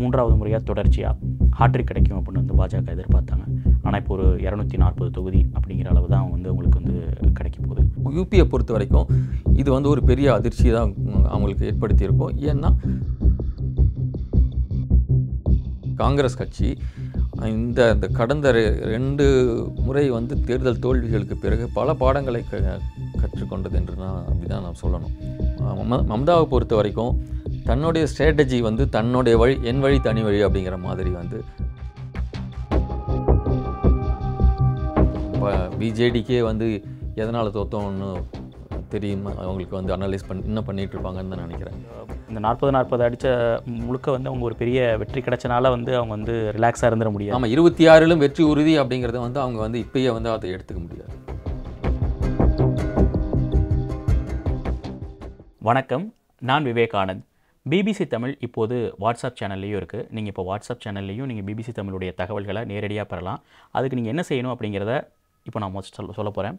மூன்றாவது முறையாக தொடர்ச்சியாக ஹாட்ரிக் கிடைக்கும் அப்படின்னு வந்து பாஜக எதிர்பார்த்தாங்க ஆனால் இப்போ ஒரு இரநூத்தி நாற்பது தொகுதி அப்படிங்கிற அளவு தான் வந்து அவங்களுக்கு வந்து கிடைக்க போகுது யூபியை பொறுத்த வரைக்கும் இது வந்து ஒரு பெரிய அதிர்ச்சி தான் அவங்களுக்கு ஏற்படுத்தியிருக்கும் ஏன்னா காங்கிரஸ் கட்சி இந்த இந்த கடந்த ரெண்டு முறை வந்து தேர்தல் தோல்விகளுக்கு பிறகு பல பாடங்களை க கற்றுக்கொண்டது என்று நான் அப்படி தான் நான் சொல்லணும் மம்தாவை பொறுத்த வரைக்கும் தன்னுடைய ஸ்ட்ராட்டஜி வந்து தன்னுடைய வழி என் வழி தனி வழி அப்படிங்கிற மாதிரி வந்து பிஜேடிக்கே வந்து எதனால் தோத்தோன்னு தெரியும் அவங்களுக்கு வந்து அனலைஸ் பண்ணி இன்னும் பண்ணிகிட்ருப்பாங்கன்னு தான் நினைக்கிறேன் இந்த நாற்பது நாற்பது அடித்த முழுக்க வந்து அவங்க ஒரு பெரிய வெற்றி கிடைச்சனால வந்து அவங்க வந்து ரிலாக்ஸாக இருந்துட முடியும் ஆமாம் இருபத்தி ஆறிலும் வெற்றி உறுதி அப்படிங்கிறத வந்து அவங்க வந்து இப்பயே வந்து அதை எடுத்துக்க முடியாது வணக்கம் நான் விவேகானந்த் பிபிசி தமிழ் இப்போது வாட்ஸ்அப் சேனல்லையும் இருக்குது நீங்கள் இப்போ வாட்ஸ்அப் சேனல்லையும் நீங்கள் பிபிசி தமிழுடைய தகவல்களை நேரடியாக பெறலாம் அதுக்கு நீங்கள் என்ன செய்யணும் அப்படிங்கிறத இப்போ நான் மொத்த சொல்ல சொல்ல போகிறேன்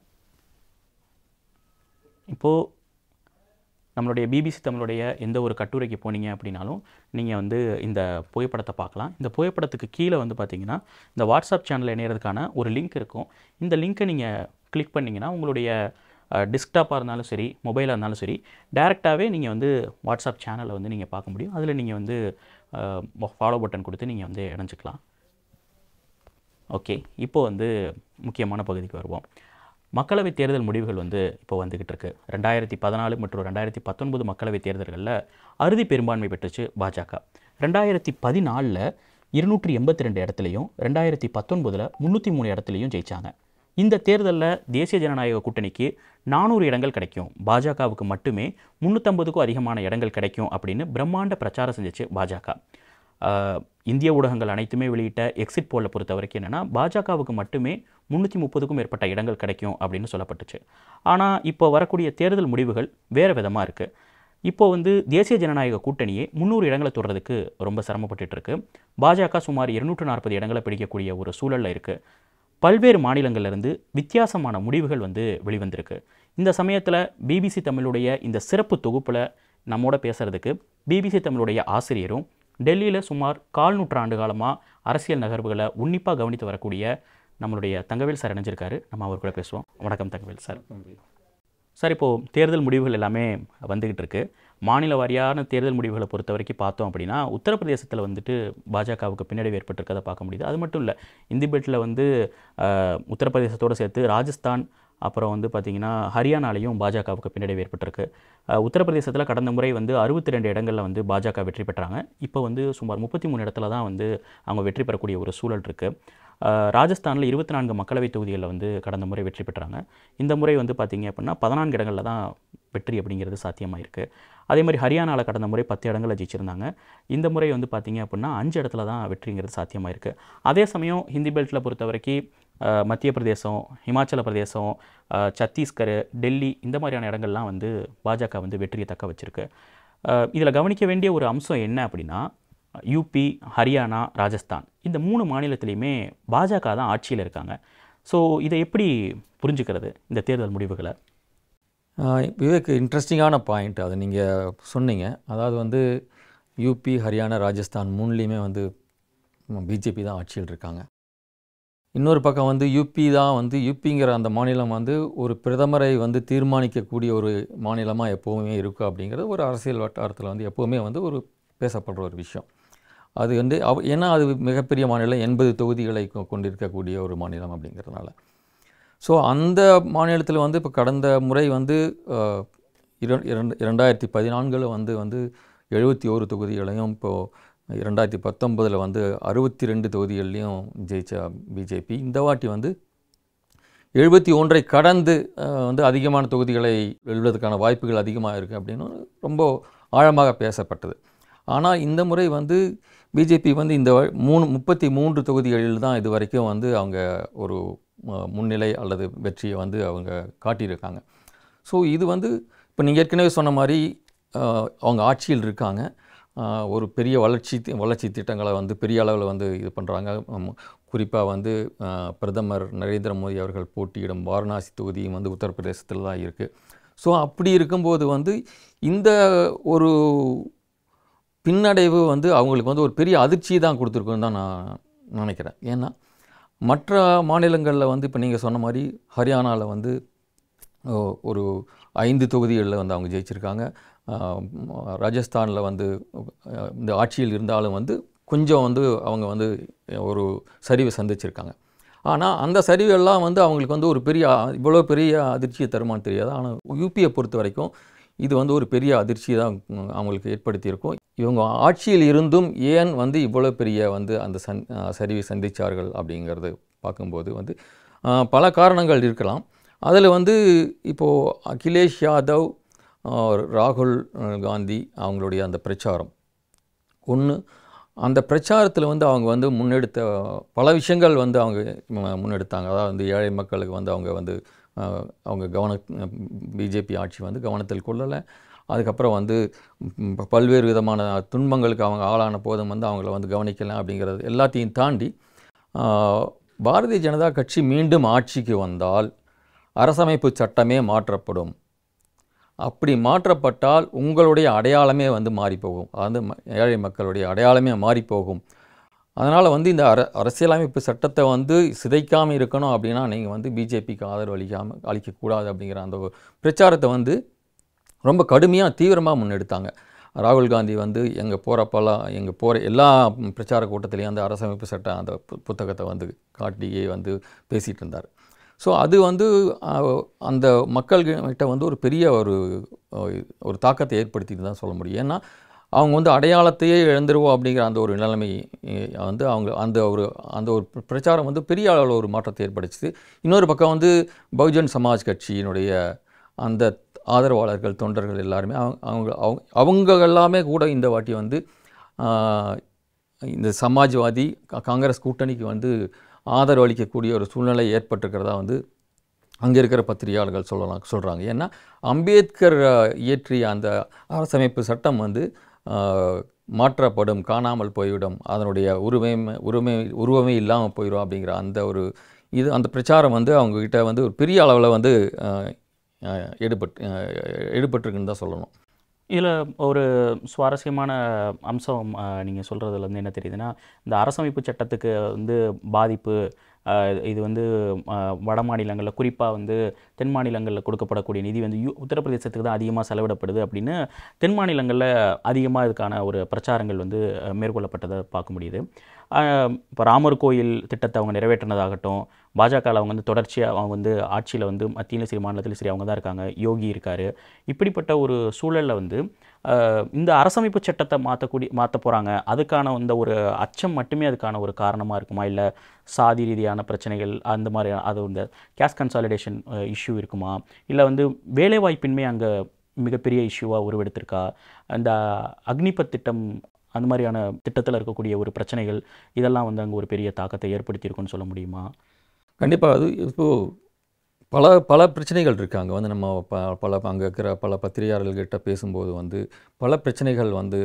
இப்போது நம்மளுடைய பிபிசி தமிழுடைய எந்த ஒரு கட்டுரைக்கு போனீங்க அப்படின்னாலும் நீங்கள் வந்து இந்த புகைப்படத்தை பார்க்கலாம் இந்த புகைப்படத்துக்கு கீழே வந்து பார்த்தீங்கன்னா இந்த வாட்ஸ்அப் சேனலில் இணையிறதுக்கான ஒரு லிங்க் இருக்கும் இந்த லிங்க்கை நீங்கள் கிளிக் பண்ணிங்கன்னா உங்களுடைய டிஸ்க்டாப்பாக இருந்தாலும் சரி மொபைலாக இருந்தாலும் சரி டேரெக்டாகவே நீங்கள் வந்து வாட்ஸ்அப் சேனலை வந்து நீங்கள் பார்க்க முடியும் அதில் நீங்கள் வந்து ஃபாலோ பட்டன் கொடுத்து நீங்கள் வந்து இணைஞ்சிக்கலாம் ஓகே இப்போ வந்து முக்கியமான பகுதிக்கு வருவோம் மக்களவைத் தேர்தல் முடிவுகள் வந்து இப்போ வந்துக்கிட்டு இருக்கு ரெண்டாயிரத்தி பதினாலு மற்றும் ரெண்டாயிரத்தி பத்தொன்பது மக்களவைத் தேர்தல்களில் அறுதி பெரும்பான்மை பெற்றுச்சு பாஜக ரெண்டாயிரத்தி பதினாலில் இருநூற்றி எண்பத்தி ரெண்டு இடத்துலையும் ரெண்டாயிரத்தி பத்தொன்பதில் முந்நூற்றி மூணு இடத்துலையும் ஜெயித்தாங்க இந்த தேர்தலில் தேசிய ஜனநாயக கூட்டணிக்கு நானூறு இடங்கள் கிடைக்கும் பாஜகவுக்கு மட்டுமே முந்நூற்றம்பதுக்கும் அதிகமான இடங்கள் கிடைக்கும் அப்படின்னு பிரம்மாண்ட பிரச்சாரம் செஞ்சிச்சு பாஜக இந்திய ஊடகங்கள் அனைத்துமே வெளியிட்ட எக்ஸிட் போலில் பொறுத்த வரைக்கும் என்னென்னா பாஜகவுக்கு மட்டுமே முந்நூற்றி முப்பதுக்கும் மேற்பட்ட இடங்கள் கிடைக்கும் அப்படின்னு சொல்லப்பட்டுச்சு ஆனால் இப்போ வரக்கூடிய தேர்தல் முடிவுகள் வேறு விதமாக இருக்குது இப்போது வந்து தேசிய ஜனநாயக கூட்டணியே முந்நூறு இடங்களை தொடர்றதுக்கு ரொம்ப சிரமப்பட்டுருக்கு பாஜக சுமார் இருநூற்று நாற்பது இடங்களை பிடிக்கக்கூடிய ஒரு சூழலில் இருக்குது பல்வேறு மாநிலங்களிலிருந்து வித்தியாசமான முடிவுகள் வந்து வெளிவந்திருக்கு இந்த சமயத்தில் பிபிசி தமிழுடைய இந்த சிறப்பு தொகுப்பில் நம்மோட பேசுகிறதுக்கு பிபிசி தமிழுடைய ஆசிரியரும் டெல்லியில் சுமார் கால் நூற்றாண்டு காலமாக அரசியல் நகர்வுகளை உன்னிப்பாக கவனித்து வரக்கூடிய நம்மளுடைய தங்கவேல் சார் இணைஞ்சிருக்காரு நம்ம அவர் கூட பேசுவோம் வணக்கம் தங்கவேல் சார் சார் இப்போது தேர்தல் முடிவுகள் எல்லாமே வந்துக்கிட்டு இருக்குது மாநில வாரியான தேர்தல் முடிவுகளை பொறுத்த வரைக்கும் பார்த்தோம் அப்படின்னா உத்தரப்பிரதேசத்தில் வந்துட்டு பாஜகவுக்கு பின்னடைவு ஏற்பட்டிருக்கதை பார்க்க முடியுது அது மட்டும் இல்லை பெட்டில் வந்து உத்தரப்பிரதேசத்தோடு சேர்த்து ராஜஸ்தான் அப்புறம் வந்து பார்த்திங்கன்னா ஹரியானாலையும் பாஜகவுக்கு பின்னடைவு ஏற்பட்டிருக்கு உத்தரப்பிரதேசத்தில் கடந்த முறை வந்து அறுபத்தி ரெண்டு இடங்களில் வந்து பாஜக வெற்றி பெற்றாங்க இப்போ வந்து சுமார் முப்பத்தி மூணு இடத்துல தான் வந்து அவங்க வெற்றி பெறக்கூடிய ஒரு சூழல் இருக்குது ராஜஸ்தானில் இருபத்தி நான்கு மக்களவைத் தொகுதிகளில் வந்து கடந்த முறை வெற்றி பெற்றாங்க இந்த முறை வந்து பார்த்திங்க அப்படின்னா பதினான்கு இடங்களில் தான் வெற்றி அப்படிங்கிறது சாத்தியமாக இருக்குது அதே மாதிரி ஹரியானாவில் கடந்த முறை பத்து இடங்களில் ஜெயிச்சிருந்தாங்க இந்த முறை வந்து பார்த்திங்க அப்படின்னா அஞ்சு இடத்துல தான் வெற்றிங்கிறது சாத்தியமாக இருக்குது அதே சமயம் ஹிந்தி பெல்ட்டில் பொறுத்த வரைக்கும் மத்திய பிரதேசம் ஹிமாச்சல பிரதேசம் சத்தீஸ்கர் டெல்லி இந்த மாதிரியான இடங்கள்லாம் வந்து பாஜக வந்து வெற்றியை தக்க வச்சுருக்கு இதில் கவனிக்க வேண்டிய ஒரு அம்சம் என்ன அப்படின்னா யூபி ஹரியானா ராஜஸ்தான் இந்த மூணு மாநிலத்திலையுமே பாஜக தான் ஆட்சியில் இருக்காங்க ஸோ இதை எப்படி புரிஞ்சுக்கிறது இந்த தேர்தல் முடிவுகளை விவேக் இன்ட்ரெஸ்டிங்கான பாயிண்ட் அதை நீங்கள் சொன்னீங்க அதாவது வந்து யூபி ஹரியானா ராஜஸ்தான் மூணுலேயுமே வந்து பிஜேபி தான் ஆட்சியில் இருக்காங்க இன்னொரு பக்கம் வந்து யூபி தான் வந்து யூபிங்கிற அந்த மாநிலம் வந்து ஒரு பிரதமரை வந்து தீர்மானிக்கக்கூடிய ஒரு மாநிலமாக எப்போவுமே இருக்கும் அப்படிங்கிறது ஒரு அரசியல் வட்டாரத்தில் வந்து எப்போவுமே வந்து ஒரு பேசப்படுற ஒரு விஷயம் அது வந்து அவ் ஏன்னா அது மிகப்பெரிய மாநிலம் எண்பது தொகுதிகளை கொண்டிருக்கக்கூடிய ஒரு மாநிலம் அப்படிங்கிறதுனால ஸோ அந்த மாநிலத்தில் வந்து இப்போ கடந்த முறை வந்து இரண்டு இரண்டாயிரத்தி பதினான்கில் வந்து வந்து எழுபத்தி ஒரு தொகுதிகளையும் இப்போது ரெண்டாயிரத்தி பத்தொன்பதில் வந்து அறுபத்தி ரெண்டு தொகுதிகள்லேயும் ஜெயிச்ச பிஜேபி இந்த வாட்டி வந்து எழுபத்தி ஒன்றை கடந்து வந்து அதிகமான தொகுதிகளை வெல்வதற்கான வாய்ப்புகள் அதிகமாக இருக்குது அப்படின்னு ரொம்ப ஆழமாக பேசப்பட்டது ஆனால் இந்த முறை வந்து பிஜேபி வந்து இந்த மூணு முப்பத்தி மூன்று தொகுதிகளில் தான் இது வரைக்கும் வந்து அவங்க ஒரு முன்னிலை அல்லது வெற்றியை வந்து அவங்க காட்டியிருக்காங்க ஸோ இது வந்து இப்போ நீங்கள் ஏற்கனவே சொன்ன மாதிரி அவங்க ஆட்சியில் இருக்காங்க ஒரு பெரிய வளர்ச்சி வளர்ச்சி திட்டங்களை வந்து பெரிய அளவில் வந்து இது பண்ணுறாங்க குறிப்பாக வந்து பிரதமர் நரேந்திர மோடி அவர்கள் போட்டியிடும் வாரணாசி தொகுதியும் வந்து உத்தரப்பிரதேசத்தில் தான் இருக்குது ஸோ அப்படி இருக்கும்போது வந்து இந்த ஒரு பின்னடைவு வந்து அவங்களுக்கு வந்து ஒரு பெரிய அதிர்ச்சி தான் கொடுத்துருக்குன்னு தான் நான் நினைக்கிறேன் ஏன்னா மற்ற மாநிலங்களில் வந்து இப்போ நீங்கள் சொன்ன மாதிரி ஹரியானாவில் வந்து ஒரு ஐந்து தொகுதிகளில் வந்து அவங்க ஜெயிச்சிருக்காங்க ராஜஸ்தானில் வந்து இந்த ஆட்சியில் இருந்தாலும் வந்து கொஞ்சம் வந்து அவங்க வந்து ஒரு சரிவை சந்திச்சிருக்காங்க ஆனால் அந்த சரிவெல்லாம் வந்து அவங்களுக்கு வந்து ஒரு பெரிய இவ்வளோ பெரிய அதிர்ச்சியை தருமான்னு தெரியாது ஆனால் யூபியை பொறுத்த வரைக்கும் இது வந்து ஒரு பெரிய அதிர்ச்சி தான் அவங்களுக்கு ஏற்படுத்தியிருக்கும் இவங்க ஆட்சியில் இருந்தும் ஏன் வந்து இவ்வளோ பெரிய வந்து அந்த சந் சரிவை சந்தித்தார்கள் அப்படிங்கிறது பார்க்கும்போது வந்து பல காரணங்கள் இருக்கலாம் அதில் வந்து இப்போது அகிலேஷ் யாதவ் ராகுல் காந்தி அவங்களுடைய அந்த பிரச்சாரம் ஒன்று அந்த பிரச்சாரத்தில் வந்து அவங்க வந்து முன்னெடுத்த பல விஷயங்கள் வந்து அவங்க முன்னெடுத்தாங்க அதாவது வந்து ஏழை மக்களுக்கு வந்து அவங்க வந்து அவங்க கவன பிஜேபி ஆட்சி வந்து கவனத்தில் கொள்ளலை அதுக்கப்புறம் வந்து பல்வேறு விதமான துன்பங்களுக்கு அவங்க ஆளான போதும் வந்து அவங்கள வந்து கவனிக்கலாம் அப்படிங்கிறது எல்லாத்தையும் தாண்டி பாரதிய ஜனதா கட்சி மீண்டும் ஆட்சிக்கு வந்தால் அரசமைப்பு சட்டமே மாற்றப்படும் அப்படி மாற்றப்பட்டால் உங்களுடைய அடையாளமே வந்து மாறிப்போகும் அது ஏழை மக்களுடைய அடையாளமே மாறிப்போகும் அதனால் வந்து இந்த அர அரசியலமைப்பு சட்டத்தை வந்து சிதைக்காமல் இருக்கணும் அப்படின்னா நீங்கள் வந்து பிஜேபிக்கு ஆதரவு அளிக்காமல் அளிக்கக்கூடாது அப்படிங்கிற அந்த பிரச்சாரத்தை வந்து ரொம்ப கடுமையாக தீவிரமாக முன்னெடுத்தாங்க ராகுல் காந்தி வந்து எங்கள் போகிறப்பெல்லாம் எங்கள் போகிற எல்லா பிரச்சார கூட்டத்திலையும் அந்த அரசமைப்பு சட்டம் அந்த புத்தகத்தை வந்து காட்டியே வந்து பேசிகிட்டு இருந்தார் ஸோ அது வந்து அந்த மக்கள்கிட்ட வந்து ஒரு பெரிய ஒரு ஒரு தாக்கத்தை ஏற்படுத்திட்டு தான் சொல்ல முடியும் ஏன்னா அவங்க வந்து அடையாளத்தையே இழந்துருவோம் அப்படிங்கிற அந்த ஒரு நிலைமை வந்து அவங்க அந்த ஒரு அந்த ஒரு பிரச்சாரம் வந்து பெரிய அளவில் ஒரு மாற்றத்தை ஏற்படுத்துது இன்னொரு பக்கம் வந்து பகுஜன் சமாஜ் கட்சியினுடைய அந்த ஆதரவாளர்கள் தொண்டர்கள் எல்லாருமே அவங்க அவங்க அவங்க எல்லாமே கூட இந்த வாட்டி வந்து இந்த சமாஜ்வாதி காங்கிரஸ் கூட்டணிக்கு வந்து ஆதரவு அளிக்கக்கூடிய ஒரு சூழ்நிலை ஏற்பட்டிருக்கிறதா வந்து அங்கே இருக்கிற பத்திரிகையாளர்கள் சொல்லலாம் சொல்கிறாங்க ஏன்னா அம்பேத்கர் இயற்றிய அந்த அரசமைப்பு சட்டம் வந்து மாற்றப்படும் காணாமல் போய்விடும் அதனுடைய உரிமை உருவமே உருவமே இல்லாமல் போயிடும் அப்படிங்கிற அந்த ஒரு இது அந்த பிரச்சாரம் வந்து அவங்கக்கிட்ட வந்து ஒரு பெரிய அளவில் வந்து ஈடுபட்டு எடுபட்டுருக்குன்னு தான் சொல்லணும் இதில் ஒரு சுவாரஸ்யமான அம்சம் நீங்கள் சொல்கிறதுலேருந்து என்ன தெரியுதுன்னா இந்த அரசமைப்பு சட்டத்துக்கு வந்து பாதிப்பு இது வந்து வட மாநிலங்களில் குறிப்பாக வந்து தென் மாநிலங்களில் கொடுக்கப்படக்கூடிய நிதி வந்து யூ உத்தரப்பிரதேசத்துக்கு தான் அதிகமாக செலவிடப்படுது அப்படின்னு தென் மாநிலங்களில் அதிகமாக இதுக்கான ஒரு பிரச்சாரங்கள் வந்து மேற்கொள்ளப்பட்டதை பார்க்க முடியுது இப்போ ராமர் கோயில் திட்டத்தை அவங்க நிறைவேற்றினதாகட்டும் பாஜகவில் அவங்க வந்து தொடர்ச்சியாக அவங்க வந்து ஆட்சியில் வந்து மத்தியிலும் சரி மாநிலத்திலும் சரி அவங்க தான் இருக்காங்க யோகி இருக்கார் இப்படிப்பட்ட ஒரு சூழலில் வந்து இந்த அரசமைப்பு சட்டத்தை மாற்றக்கூடிய மாற்ற போகிறாங்க அதுக்கான அந்த ஒரு அச்சம் மட்டுமே அதுக்கான ஒரு காரணமாக இருக்குமா இல்லை சாதி ரீதியான பிரச்சனைகள் அந்த மாதிரி அது இந்த கேஷ் கன்சாலிடேஷன் இஷ்யூ இருக்குமா இல்லை வந்து வேலைவாய்ப்பின்மை அங்கே மிகப்பெரிய இஷ்யூவாக உருவெடுத்திருக்கா அந்த அக்னிபத் திட்டம் அந்த மாதிரியான திட்டத்தில் இருக்கக்கூடிய ஒரு பிரச்சனைகள் இதெல்லாம் வந்து அங்கே ஒரு பெரிய தாக்கத்தை ஏற்படுத்தியிருக்குன்னு சொல்ல முடியுமா கண்டிப்பாக அது இப்போது பல பல பிரச்சனைகள் இருக்குது அங்கே வந்து நம்ம ப பல அங்கே இருக்கிற பல பத்திரிகையாளர்கள்கிட்ட பேசும்போது வந்து பல பிரச்சனைகள் வந்து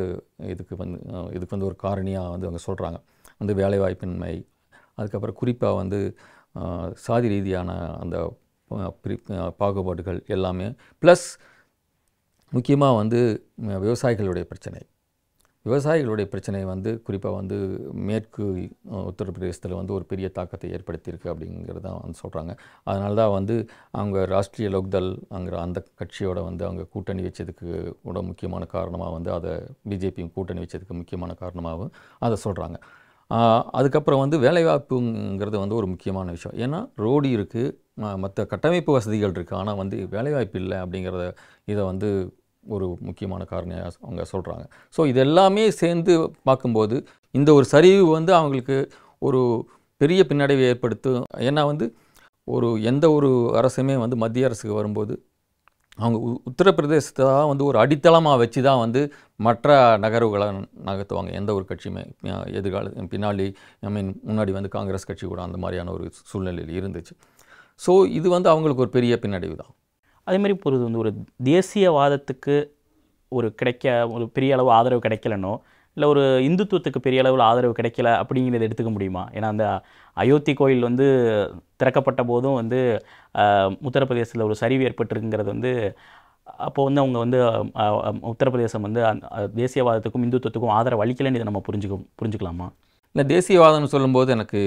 இதுக்கு வந்து இதுக்கு வந்து ஒரு காரணியாக வந்து அவங்க சொல்கிறாங்க வந்து வேலைவாய்ப்பின்மை அதுக்கப்புறம் குறிப்பாக வந்து சாதி ரீதியான அந்த பாகுபாடுகள் எல்லாமே ப்ளஸ் முக்கியமாக வந்து விவசாயிகளுடைய பிரச்சனை விவசாயிகளுடைய பிரச்சனை வந்து குறிப்பாக வந்து மேற்கு உத்தரப்பிரதேசத்தில் வந்து ஒரு பெரிய தாக்கத்தை ஏற்படுத்தியிருக்கு அப்படிங்கிறத வந்து சொல்கிறாங்க அதனால தான் வந்து அவங்க ராஷ்ட்ரிய அங்கிற அந்த கட்சியோட வந்து அவங்க கூட்டணி வச்சதுக்கு கூட முக்கியமான காரணமாக வந்து அதை பிஜேபியும் கூட்டணி வச்சதுக்கு முக்கியமான காரணமாகவும் அதை சொல்கிறாங்க அதுக்கப்புறம் வந்து வேலைவாய்ப்புங்கிறது வந்து ஒரு முக்கியமான விஷயம் ஏன்னா ரோடு இருக்குது மற்ற கட்டமைப்பு வசதிகள் இருக்குது ஆனால் வந்து வேலைவாய்ப்பு இல்லை அப்படிங்கிறத இதை வந்து ஒரு முக்கியமான காரணியாக அவங்க சொல்கிறாங்க ஸோ இது எல்லாமே சேர்ந்து பார்க்கும்போது இந்த ஒரு சரிவு வந்து அவங்களுக்கு ஒரு பெரிய பின்னடைவை ஏற்படுத்தும் ஏன்னா வந்து ஒரு எந்த ஒரு அரசுமே வந்து மத்திய அரசுக்கு வரும்போது அவங்க உத்தரப்பிரதேசத்தை தான் வந்து ஒரு அடித்தளமாக வச்சு தான் வந்து மற்ற நகர்வுகளை நகர்த்துவாங்க எந்த ஒரு கட்சியுமே எதிர்கால பின்னாடி ஐ மீன் முன்னாடி வந்து காங்கிரஸ் கட்சி கூட அந்த மாதிரியான ஒரு சூழ்நிலையில் இருந்துச்சு ஸோ இது வந்து அவங்களுக்கு ஒரு பெரிய பின்னடைவு தான் அதேமாதிரி இப்போ வந்து ஒரு தேசியவாதத்துக்கு ஒரு கிடைக்க ஒரு பெரிய அளவு ஆதரவு கிடைக்கலனோ இல்லை ஒரு இந்துத்துவத்துக்கு பெரிய அளவில் ஆதரவு கிடைக்கல அப்படிங்கிறத எடுத்துக்க முடியுமா ஏன்னா அந்த அயோத்தி கோயில் வந்து திறக்கப்பட்ட போதும் வந்து உத்தரப்பிரதேசத்தில் ஒரு சரிவு ஏற்பட்டுருக்குங்கிறது வந்து அப்போது வந்து அவங்க வந்து உத்தரப்பிரதேசம் வந்து தேசியவாதத்துக்கும் இந்துத்துவத்துக்கும் ஆதரவு அளிக்கலைன்னு இதை நம்ம புரிஞ்சுக்க புரிஞ்சுக்கலாமா இந்த தேசியவாதம்னு சொல்லும்போது எனக்கு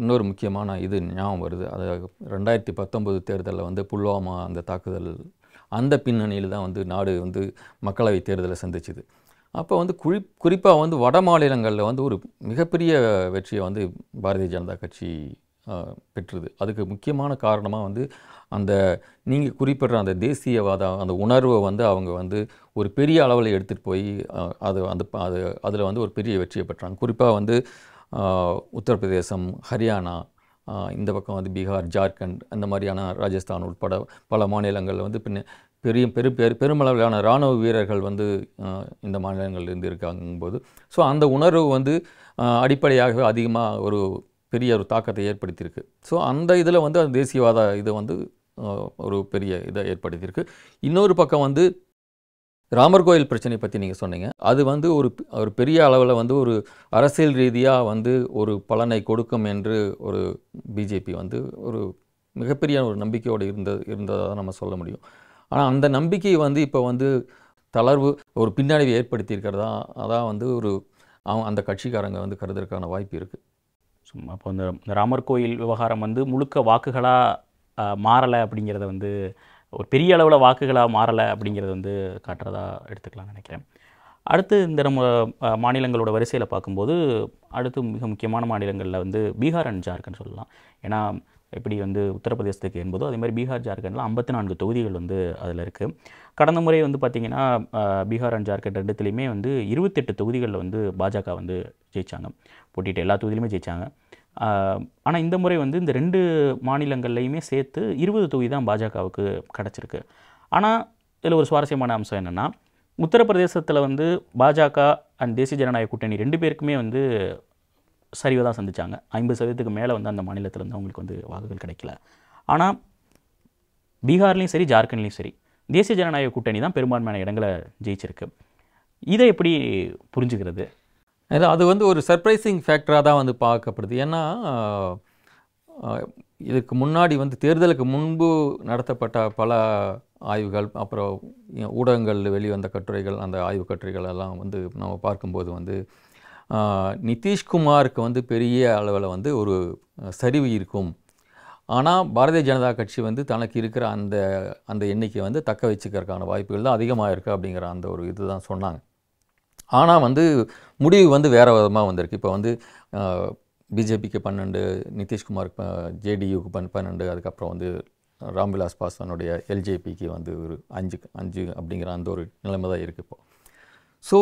இன்னொரு முக்கியமான இது ஞாபகம் வருது அது ரெண்டாயிரத்தி பத்தொம்பது தேர்தலில் வந்து புல்வாமா அந்த தாக்குதல் அந்த பின்னணியில் தான் வந்து நாடு வந்து மக்களவை தேர்தலை சந்திச்சுது அப்போ வந்து குறி குறிப்பாக வந்து வட மாநிலங்களில் வந்து ஒரு மிகப்பெரிய வெற்றியை வந்து பாரதிய ஜனதா கட்சி பெற்றது அதுக்கு முக்கியமான காரணமாக வந்து அந்த நீங்கள் குறிப்பிடுற அந்த தேசியவாத அந்த உணர்வை வந்து அவங்க வந்து ஒரு பெரிய அளவில் எடுத்துகிட்டு போய் அது அந்த அது அதில் வந்து ஒரு பெரிய வெற்றியை பெற்றாங்க குறிப்பாக வந்து உத்தரப்பிரதேசம் ஹரியானா இந்த பக்கம் வந்து பீகார் ஜார்க்கண்ட் அந்த மாதிரியான ராஜஸ்தான் உட்பட பல மாநிலங்களில் வந்து பின்ன பெரிய பெரு பெரு பெருமளவிலான இராணுவ வீரர்கள் வந்து இந்த மாநிலங்கள்லேருந்து இருக்காங்கும்போது ஸோ அந்த உணர்வு வந்து அடிப்படையாகவே அதிகமாக ஒரு பெரிய ஒரு தாக்கத்தை ஏற்படுத்தியிருக்கு ஸோ அந்த இதில் வந்து அந்த தேசியவாத இதை வந்து ஒரு பெரிய இதை ஏற்படுத்தியிருக்கு இன்னொரு பக்கம் வந்து ராமர் கோயில் பிரச்சனை பற்றி நீங்கள் சொன்னீங்க அது வந்து ஒரு ஒரு பெரிய அளவில் வந்து ஒரு அரசியல் ரீதியாக வந்து ஒரு பலனை கொடுக்கும் என்று ஒரு பிஜேபி வந்து ஒரு மிகப்பெரிய ஒரு நம்பிக்கையோடு இருந்த இருந்ததாக நம்ம சொல்ல முடியும் ஆனால் அந்த நம்பிக்கை வந்து இப்போ வந்து தளர்வு ஒரு பின்னடைவை ஏற்படுத்தியிருக்கிறதா அதான் வந்து ஒரு அவங்க அந்த கட்சிக்காரங்க வந்து கருதற்கான வாய்ப்பு இருக்குது சும்மா இப்போ இந்த ராமர் கோயில் விவகாரம் வந்து முழுக்க வாக்குகளாக மாறலை அப்படிங்கிறத வந்து ஒரு பெரிய அளவில் வாக்குகளாக மாறலை அப்படிங்கிறத வந்து காட்டுறதா எடுத்துக்கலாம் நினைக்கிறேன் அடுத்து இந்த நம்ம மாநிலங்களோட வரிசையில் பார்க்கும்போது அடுத்து மிக முக்கியமான மாநிலங்களில் வந்து பீகார் அண்ட் ஜார்க்கண்ட் சொல்லலாம் ஏன்னா எப்படி வந்து உத்தரப்பிரதேசத்துக்கு என்பதோ அதேமாதிரி பீகார் ஜார்க்கண்டில் ஐம்பத்தி நான்கு தொகுதிகள் வந்து அதில் இருக்குது கடந்த முறை வந்து பார்த்திங்கன்னா பீகார் அண்ட் ஜார்க்கண்ட் ரெண்டுத்துலேயுமே வந்து இருபத்தெட்டு தொகுதிகளில் வந்து பாஜக வந்து ஜெயித்தாங்க போட்டிட்டு எல்லா தொகுதியிலுமே ஜெயித்தாங்க ஆனால் இந்த முறை வந்து இந்த ரெண்டு மாநிலங்கள்லையுமே சேர்த்து இருபது தொகுதி தான் பாஜகவுக்கு கிடச்சிருக்கு ஆனால் இதில் ஒரு சுவாரஸ்யமான அம்சம் என்னென்னா உத்தரப்பிரதேசத்தில் வந்து பாஜக அண்ட் தேசிய ஜனநாயக கூட்டணி ரெண்டு பேருக்குமே வந்து சரிவாக தான் சந்தித்தாங்க ஐம்பது சதவீதத்துக்கு மேலே வந்து அந்த மாநிலத்தில் வந்து அவங்களுக்கு வந்து வாக்குகள் கிடைக்கல ஆனால் பீகார்லேயும் சரி ஜார்க்கண்ட்லேயும் சரி தேசிய ஜனநாயக கூட்டணி தான் பெரும்பான்மையான இடங்களை ஜெயிச்சிருக்கு இதை எப்படி புரிஞ்சுக்கிறது ஏன்னா அது வந்து ஒரு சர்ப்ரைசிங் ஃபேக்டராக தான் வந்து பார்க்கப்படுது ஏன்னா இதுக்கு முன்னாடி வந்து தேர்தலுக்கு முன்பு நடத்தப்பட்ட பல ஆய்வுகள் அப்புறம் ஊடகங்கள் வெளிவந்த கட்டுரைகள் அந்த ஆய்வு கட்டுரைகள் எல்லாம் வந்து நம்ம பார்க்கும்போது வந்து நிதிஷ்குமாருக்கு வந்து பெரிய அளவில் வந்து ஒரு சரிவு இருக்கும் ஆனால் பாரதிய ஜனதா கட்சி வந்து தனக்கு இருக்கிற அந்த அந்த எண்ணிக்கை வந்து தக்க வச்சுக்கிறதுக்கான வாய்ப்புகள் தான் அதிகமாக இருக்குது அப்படிங்கிற அந்த ஒரு இது தான் சொன்னாங்க ஆனால் வந்து முடிவு வந்து வேறு விதமாக வந்திருக்கு இப்போ வந்து பிஜேபிக்கு பன்னெண்டு நிதிஷ்குமார் ஜேடியூக்கு பன் பன்னெண்டு அதுக்கப்புறம் வந்து ராம்விலாஸ் பாஸ்வானுடைய எல்ஜேபிக்கு வந்து ஒரு அஞ்சு அஞ்சு அப்படிங்கிற அந்த ஒரு நிலைமை தான் இருக்குது இப்போது ஸோ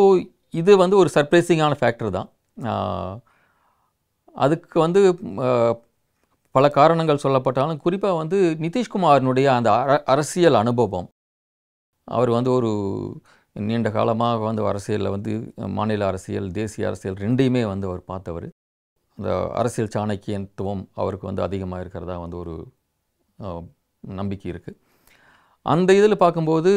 இது வந்து ஒரு சர்ப்ரைசிங்கான ஃபேக்டர் தான் அதுக்கு வந்து பல காரணங்கள் சொல்லப்பட்டாலும் குறிப்பாக வந்து நிதிஷ்குமாரினுடைய அந்த அரசியல் அனுபவம் அவர் வந்து ஒரு நீண்ட காலமாக வந்து அரசியலில் வந்து மாநில அரசியல் தேசிய அரசியல் ரெண்டையுமே வந்து அவர் பார்த்தவர் அந்த அரசியல் சாணக்கியத்துவம் அவருக்கு வந்து அதிகமாக இருக்கிறதா வந்து ஒரு நம்பிக்கை இருக்குது அந்த இதில் பார்க்கும்போது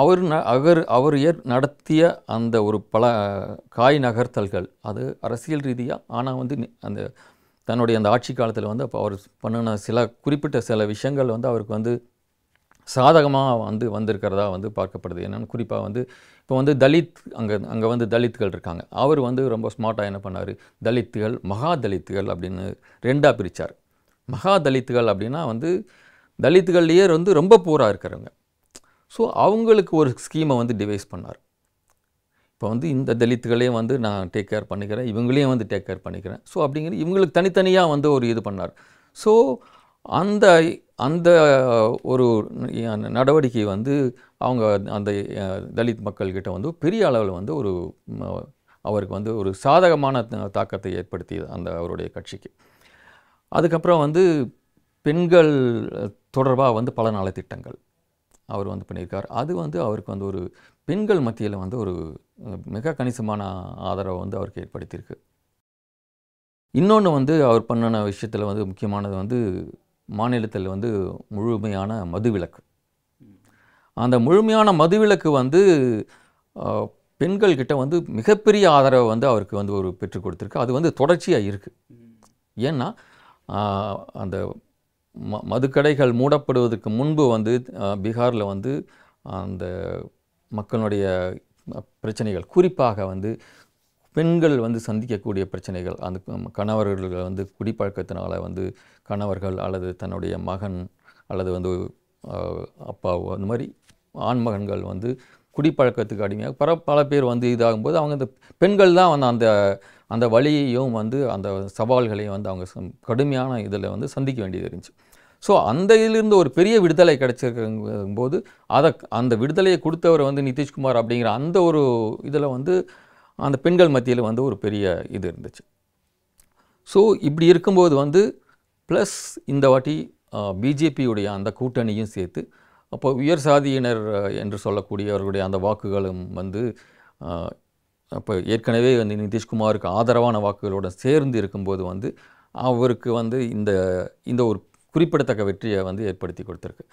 அவர் ந அவர் அவர் ஏற் நடத்திய அந்த ஒரு பல காய் நகர்த்தல்கள் அது அரசியல் ரீதியாக ஆனால் வந்து அந்த தன்னுடைய அந்த ஆட்சி காலத்தில் வந்து அப்போ அவர் பண்ணின சில குறிப்பிட்ட சில விஷயங்கள் வந்து அவருக்கு வந்து சாதகமாக வந்து வந்திருக்கிறதா வந்து பார்க்கப்படுது என்னென்னு குறிப்பாக வந்து இப்போ வந்து தலித் அங்கே அங்கே வந்து தலித்துகள் இருக்காங்க அவர் வந்து ரொம்ப ஸ்மார்ட்டாக என்ன பண்ணார் தலித்துகள் மகா தலித்துகள் அப்படின்னு ரெண்டாக பிரித்தார் மகா தலித்துகள் அப்படின்னா வந்து தலித்துகள்லேயே வந்து ரொம்ப பூராக இருக்கிறவங்க ஸோ அவங்களுக்கு ஒரு ஸ்கீமை வந்து டிவைஸ் பண்ணார் இப்போ வந்து இந்த தலித்துகளையும் வந்து நான் டேக் கேர் பண்ணிக்கிறேன் இவங்களையும் வந்து டேக் கேர் பண்ணிக்கிறேன் ஸோ அப்படிங்கிறது இவங்களுக்கு தனித்தனியாக வந்து ஒரு இது பண்ணார் ஸோ அந்த அந்த ஒரு நடவடிக்கை வந்து அவங்க அந்த தலித் மக்கள்கிட்ட வந்து பெரிய அளவில் வந்து ஒரு அவருக்கு வந்து ஒரு சாதகமான தாக்கத்தை ஏற்படுத்தியது அந்த அவருடைய கட்சிக்கு அதுக்கப்புறம் வந்து பெண்கள் தொடர்பாக வந்து பல நலத்திட்டங்கள் அவர் வந்து பண்ணியிருக்கார் அது வந்து அவருக்கு வந்து ஒரு பெண்கள் மத்தியில் வந்து ஒரு மிக கணிசமான ஆதரவை வந்து அவருக்கு ஏற்படுத்தியிருக்கு இன்னொன்று வந்து அவர் பண்ணின விஷயத்தில் வந்து முக்கியமானது வந்து மாநிலத்தில் வந்து முழுமையான மதுவிலக்கு அந்த முழுமையான மதுவிலக்கு வந்து பெண்கள்கிட்ட வந்து மிகப்பெரிய ஆதரவை வந்து அவருக்கு வந்து ஒரு பெற்றுக் கொடுத்துருக்கு அது வந்து தொடர்ச்சியாக இருக்குது ஏன்னா அந்த ம மதுக்கடைகள் மூடப்படுவதற்கு முன்பு வந்து பீகாரில் வந்து அந்த மக்களுடைய பிரச்சனைகள் குறிப்பாக வந்து பெண்கள் வந்து சந்திக்கக்கூடிய பிரச்சனைகள் அந்த கணவர்கள் வந்து குடிப்பழக்கத்தினால் வந்து கணவர்கள் அல்லது தன்னுடைய மகன் அல்லது வந்து அப்பா அந்த மாதிரி ஆண் மகன்கள் வந்து குடிப்பழக்கத்துக்கு அடிமையாக பல பல பேர் வந்து இதாகும்போது அவங்க இந்த பெண்கள் தான் வந்து அந்த அந்த வழியையும் வந்து அந்த சவால்களையும் வந்து அவங்க கடுமையான இதில் வந்து சந்திக்க வேண்டியது இருந்துச்சு ஸோ அந்த இதிலிருந்து ஒரு பெரிய விடுதலை போது அதை அந்த விடுதலையை கொடுத்தவர் வந்து நிதிஷ்குமார் அப்படிங்கிற அந்த ஒரு இதில் வந்து அந்த பெண்கள் மத்தியில் வந்து ஒரு பெரிய இது இருந்துச்சு ஸோ இப்படி இருக்கும்போது வந்து ப்ளஸ் இந்த வாட்டி பிஜேபியுடைய அந்த கூட்டணியும் சேர்த்து அப்போ உயர் சாதியினர் என்று சொல்லக்கூடியவர்களுடைய அந்த வாக்குகளும் வந்து அப்போ ஏற்கனவே வந்து நிதிஷ்குமாருக்கு ஆதரவான வாக்குகளோடு சேர்ந்து இருக்கும்போது வந்து அவருக்கு வந்து இந்த இந்த ஒரு குறிப்பிடத்தக்க வெற்றியை வந்து ஏற்படுத்தி கொடுத்துருக்கு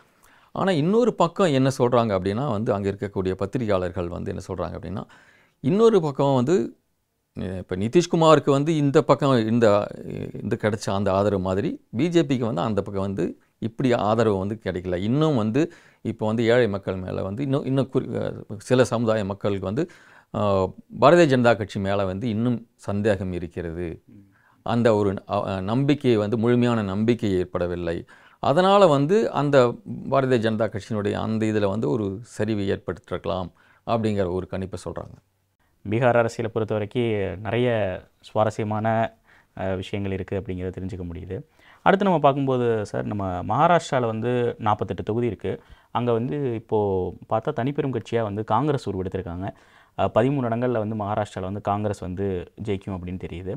ஆனால் இன்னொரு பக்கம் என்ன சொல்கிறாங்க அப்படின்னா வந்து அங்கே இருக்கக்கூடிய பத்திரிகையாளர்கள் வந்து என்ன சொல்கிறாங்க அப்படின்னா இன்னொரு பக்கம் வந்து இப்போ நிதிஷ்குமாருக்கு வந்து இந்த பக்கம் இந்த இந்த கிடைச்ச அந்த ஆதரவு மாதிரி பிஜேபிக்கு வந்து அந்த பக்கம் வந்து இப்படி ஆதரவு வந்து கிடைக்கல இன்னும் வந்து இப்போ வந்து ஏழை மக்கள் மேலே வந்து இன்னும் இன்னும் குறி சில சமுதாய மக்களுக்கு வந்து பாரதிய ஜனதா கட்சி மேலே வந்து இன்னும் சந்தேகம் இருக்கிறது அந்த ஒரு நம்பிக்கை வந்து முழுமையான நம்பிக்கை ஏற்படவில்லை அதனால் வந்து அந்த பாரதிய ஜனதா கட்சியினுடைய அந்த இதில் வந்து ஒரு சரிவு ஏற்பட்டிருக்கலாம் அப்படிங்கிற ஒரு கணிப்பை சொல்கிறாங்க பீகார் அரசியலை பொறுத்த வரைக்கும் நிறைய சுவாரஸ்யமான விஷயங்கள் இருக்குது அப்படிங்கிறத தெரிஞ்சுக்க முடியுது அடுத்து நம்ம பார்க்கும்போது சார் நம்ம மகாராஷ்டிராவில் வந்து நாற்பத்தெட்டு தொகுதி இருக்குது அங்கே வந்து இப்போது பார்த்தா தனிப்பெரும் கட்சியாக வந்து காங்கிரஸ் உருவெடுத்திருக்காங்க பதிமூணு இடங்களில் வந்து மகாராஷ்டிராவில் வந்து காங்கிரஸ் வந்து ஜெயிக்கும் அப்படின்னு தெரியுது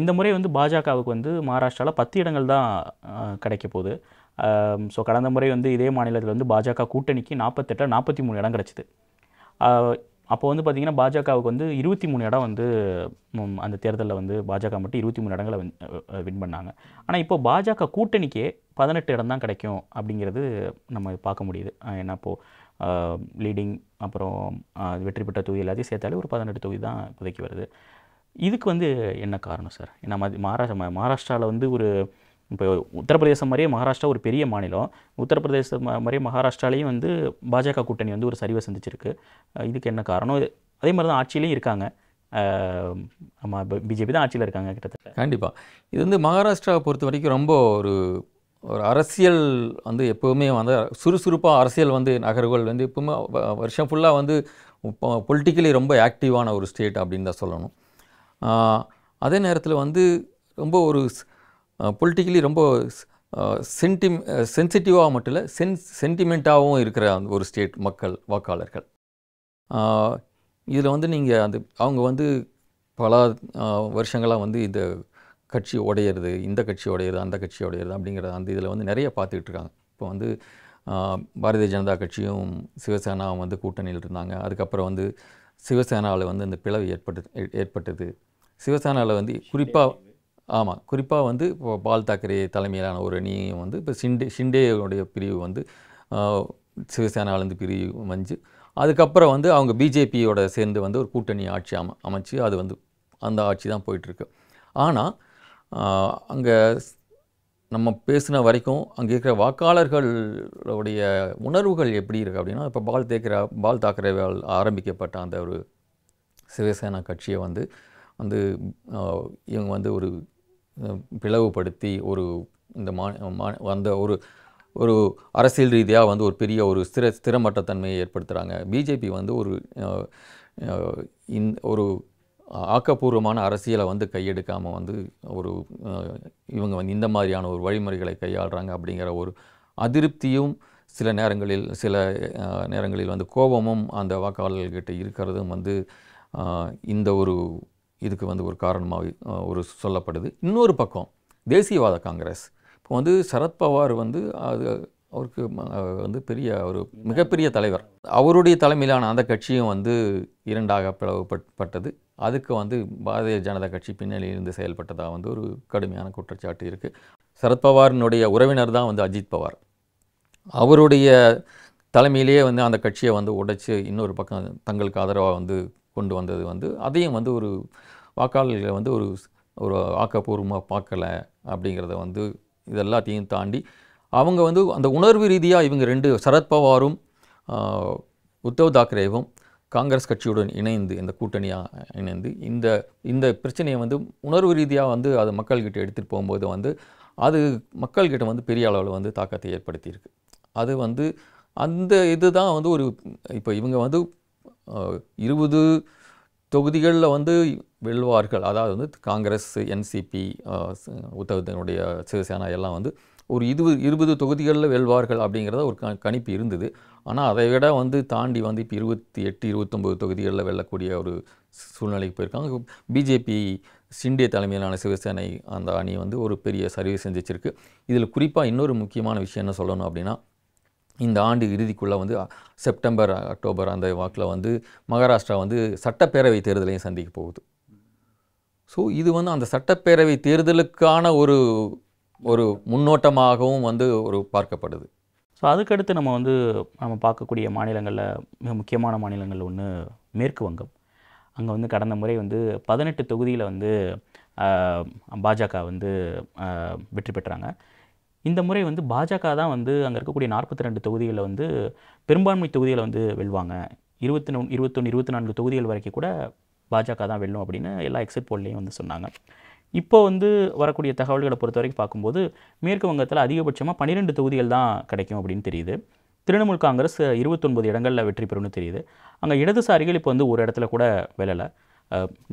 இந்த முறை வந்து பாஜகவுக்கு வந்து மகாராஷ்டிராவில் பத்து இடங்கள் தான் கிடைக்க போகுது ஸோ கடந்த முறை வந்து இதே மாநிலத்தில் வந்து பாஜக கூட்டணிக்கு நாற்பத்தெட்டு நாற்பத்தி மூணு இடம் கிடச்சிது அப்போ வந்து பார்த்தீங்கன்னா பாஜகவுக்கு வந்து இருபத்தி மூணு இடம் வந்து அந்த தேர்தலில் வந்து பாஜக மட்டும் இருபத்தி மூணு இடங்களை வின் பண்ணாங்க ஆனால் இப்போ பாஜக கூட்டணிக்கே பதினெட்டு இடம் தான் கிடைக்கும் அப்படிங்கிறது நம்ம பார்க்க முடியுது ஏன்னா இப்போது லீடிங் அப்புறம் வெற்றி பெற்ற தொகுதி எல்லாத்தையும் சேர்த்தாலே ஒரு பதினெட்டு தொகுதி தான் புதைக்கி வருது இதுக்கு வந்து என்ன காரணம் சார் ஏன்னா மதி மகாராஷ்டிரா மகாராஷ்டிராவில் வந்து ஒரு இப்போ உத்தரப்பிரதேசம் மாதிரியே மகாராஷ்டிரா ஒரு பெரிய மாநிலம் உத்தரப்பிரதேசம் மாதிரியே மகாராஷ்டிராலையும் வந்து பாஜக கூட்டணி வந்து ஒரு சரிவை சந்திச்சிருக்கு இதுக்கு என்ன காரணம் அதே மாதிரி தான் ஆட்சியிலையும் இருக்காங்க ஆமாம் பிஜேபி தான் ஆட்சியில் இருக்காங்க கிட்டத்தட்ட கண்டிப்பாக இது வந்து மகாராஷ்டிராவை பொறுத்த வரைக்கும் ரொம்ப ஒரு ஒரு அரசியல் வந்து எப்போவுமே வந்து சுறுசுறுப்பாக அரசியல் வந்து நகர்கள் வந்து எப்போவுமே வருஷம் ஃபுல்லாக வந்து பொலிட்டிக்கலி ரொம்ப ஆக்டிவான ஒரு ஸ்டேட் அப்படின்னு தான் சொல்லணும் அதே நேரத்தில் வந்து ரொம்ப ஒரு பொலிட்டிக்கலி ரொம்ப சென்டி சென்சிட்டிவாக மட்டும் இல்லை சென் சென்டிமெண்ட்டாகவும் இருக்கிற அந்த ஒரு ஸ்டேட் மக்கள் வாக்காளர்கள் இதில் வந்து நீங்கள் அந்த அவங்க வந்து பல வருஷங்களாக வந்து இந்த கட்சி உடையிறது இந்த கட்சி உடையிறது அந்த கட்சி உடையிறது அப்படிங்கிறத அந்த இதில் வந்து நிறைய பார்த்துக்கிட்டு இருக்காங்க இப்போ வந்து பாரதிய ஜனதா கட்சியும் சிவசேனாவும் வந்து கூட்டணியில் இருந்தாங்க அதுக்கப்புறம் வந்து சிவசேனாவில் வந்து அந்த பிளவு ஏற்பட்டு ஏற்பட்டது சிவசேனாவில் வந்து குறிப்பாக ஆமாம் குறிப்பாக வந்து இப்போ பால் தாக்கரே தலைமையிலான ஒரு அணியும் வந்து இப்போ சிண்டே ஷிண்டேயோடைய பிரிவு வந்து சிவசேனாவிலேருந்து பிரிவு வந்து அதுக்கப்புறம் வந்து அவங்க பிஜேபியோட சேர்ந்து வந்து ஒரு கூட்டணி ஆட்சி அம அமைச்சு அது வந்து அந்த ஆட்சி தான் போயிட்டுருக்கு ஆனால் அங்கே நம்ம பேசின வரைக்கும் அங்கே இருக்கிற வாக்காளர்களுடைய உணர்வுகள் எப்படி இருக்குது அப்படின்னா இப்போ பால் தேக்கிற பால் தாக்கரேவால் ஆரம்பிக்கப்பட்ட அந்த ஒரு சிவசேனா கட்சியை வந்து வந்து இவங்க வந்து ஒரு பிளவுபடுத்தி ஒரு இந்த மா வந்த ஒரு ஒரு அரசியல் ரீதியாக வந்து ஒரு பெரிய ஒரு ஸ்திர ஸ்திரமற்ற தன்மையை ஏற்படுத்துகிறாங்க பிஜேபி வந்து ஒரு இந் ஒரு ஆக்கப்பூர்வமான அரசியலை வந்து கையெடுக்காமல் வந்து ஒரு இவங்க வந்து இந்த மாதிரியான ஒரு வழிமுறைகளை கையாளுறாங்க அப்படிங்கிற ஒரு அதிருப்தியும் சில நேரங்களில் சில நேரங்களில் வந்து கோபமும் அந்த வாக்காளர்கள்கிட்ட இருக்கிறதும் வந்து இந்த ஒரு இதுக்கு வந்து ஒரு காரணமாக ஒரு சொல்லப்படுது இன்னொரு பக்கம் தேசியவாத காங்கிரஸ் இப்போ வந்து சரத்பவார் வந்து அது அவருக்கு வந்து பெரிய ஒரு மிகப்பெரிய தலைவர் அவருடைய தலைமையிலான அந்த கட்சியும் வந்து இரண்டாக பிளவுபட்டது அதுக்கு வந்து பாரதிய ஜனதா கட்சி பின்னணியில் இருந்து செயல்பட்டதாக வந்து ஒரு கடுமையான குற்றச்சாட்டு இருக்குது சரத்பவாரினுடைய உறவினர் தான் வந்து அஜித் பவார் அவருடைய தலைமையிலேயே வந்து அந்த கட்சியை வந்து உடைச்சி இன்னொரு பக்கம் தங்களுக்கு ஆதரவாக வந்து கொண்டு வந்தது வந்து அதையும் வந்து ஒரு வாக்காளர்களை வந்து ஒரு ஒரு ஆக்கப்பூர்வமாக பார்க்கலை அப்படிங்கிறத வந்து இது எல்லாத்தையும் தாண்டி அவங்க வந்து அந்த உணர்வு ரீதியாக இவங்க ரெண்டு சரத்பவாரும் உத்தவ் தாக்கரேவும் காங்கிரஸ் கட்சியுடன் இணைந்து இந்த கூட்டணியாக இணைந்து இந்த இந்த பிரச்சனையை வந்து உணர்வு ரீதியாக வந்து அது மக்கள்கிட்ட எடுத்துகிட்டு போகும்போது வந்து அது மக்கள்கிட்ட வந்து பெரிய அளவில் வந்து தாக்கத்தை ஏற்படுத்தியிருக்கு அது வந்து அந்த இது தான் வந்து ஒரு இப்போ இவங்க வந்து இருபது தொகுதிகளில் வந்து வெல்வார்கள் அதாவது வந்து காங்கிரஸ் என்சிபி உத்தவத்தினுடைய சிவசேனா எல்லாம் வந்து ஒரு இருபது இருபது தொகுதிகளில் வெல்வார்கள் அப்படிங்கிறத ஒரு க கணிப்பு இருந்தது ஆனால் அதை விட வந்து தாண்டி வந்து இப்போ இருபத்தி எட்டு இருபத்தொம்பது தொகுதிகளில் வெல்லக்கூடிய ஒரு சூழ்நிலைக்கு போயிருக்காங்க பிஜேபி சிண்டே தலைமையிலான சிவசேனை அந்த அணி வந்து ஒரு பெரிய சர்வீஸ் செஞ்சிச்சிருக்கு இதில் குறிப்பாக இன்னொரு முக்கியமான விஷயம் என்ன சொல்லணும் அப்படின்னா இந்த ஆண்டு இறுதிக்குள்ளே வந்து செப்டம்பர் அக்டோபர் அந்த வாக்கில் வந்து மகாராஷ்டிரா வந்து சட்டப்பேரவை தேர்தலையும் சந்திக்க போகுது ஸோ இது வந்து அந்த சட்டப்பேரவை தேர்தலுக்கான ஒரு ஒரு முன்னோட்டமாகவும் வந்து ஒரு பார்க்கப்படுது ஸோ அதுக்கடுத்து நம்ம வந்து நம்ம பார்க்கக்கூடிய மாநிலங்களில் மிக முக்கியமான மாநிலங்கள் ஒன்று மேற்கு வங்கம் அங்கே வந்து கடந்த முறை வந்து பதினெட்டு தொகுதியில் வந்து பாஜக வந்து வெற்றி பெற்றாங்க இந்த முறை வந்து பாஜக தான் வந்து அங்கே இருக்கக்கூடிய நாற்பத்தி ரெண்டு தொகுதிகளில் வந்து பெரும்பான்மை தொகுதிகளை வந்து வெல்வாங்க இருபத்தி நோ இருபத்தொன்று இருபத்தி நான்கு தொகுதிகள் வரைக்கும் கூட பாஜக தான் வெல்லும் அப்படின்னு எல்லா எக்ஸிட் போல்லையும் வந்து சொன்னாங்க இப்போ வந்து வரக்கூடிய தகவல்களை பொறுத்த வரைக்கும் பார்க்கும்போது மேற்கு வங்கத்தில் அதிகபட்சமாக பன்னிரெண்டு தொகுதிகள் தான் கிடைக்கும் அப்படின்னு தெரியுது திரிணாமுல் காங்கிரஸ் இருபத்தொன்பது இடங்களில் வெற்றி பெறும்னு தெரியுது அங்கே இடதுசாரிகள் இப்போ வந்து ஒரு இடத்துல கூட வெல்லலை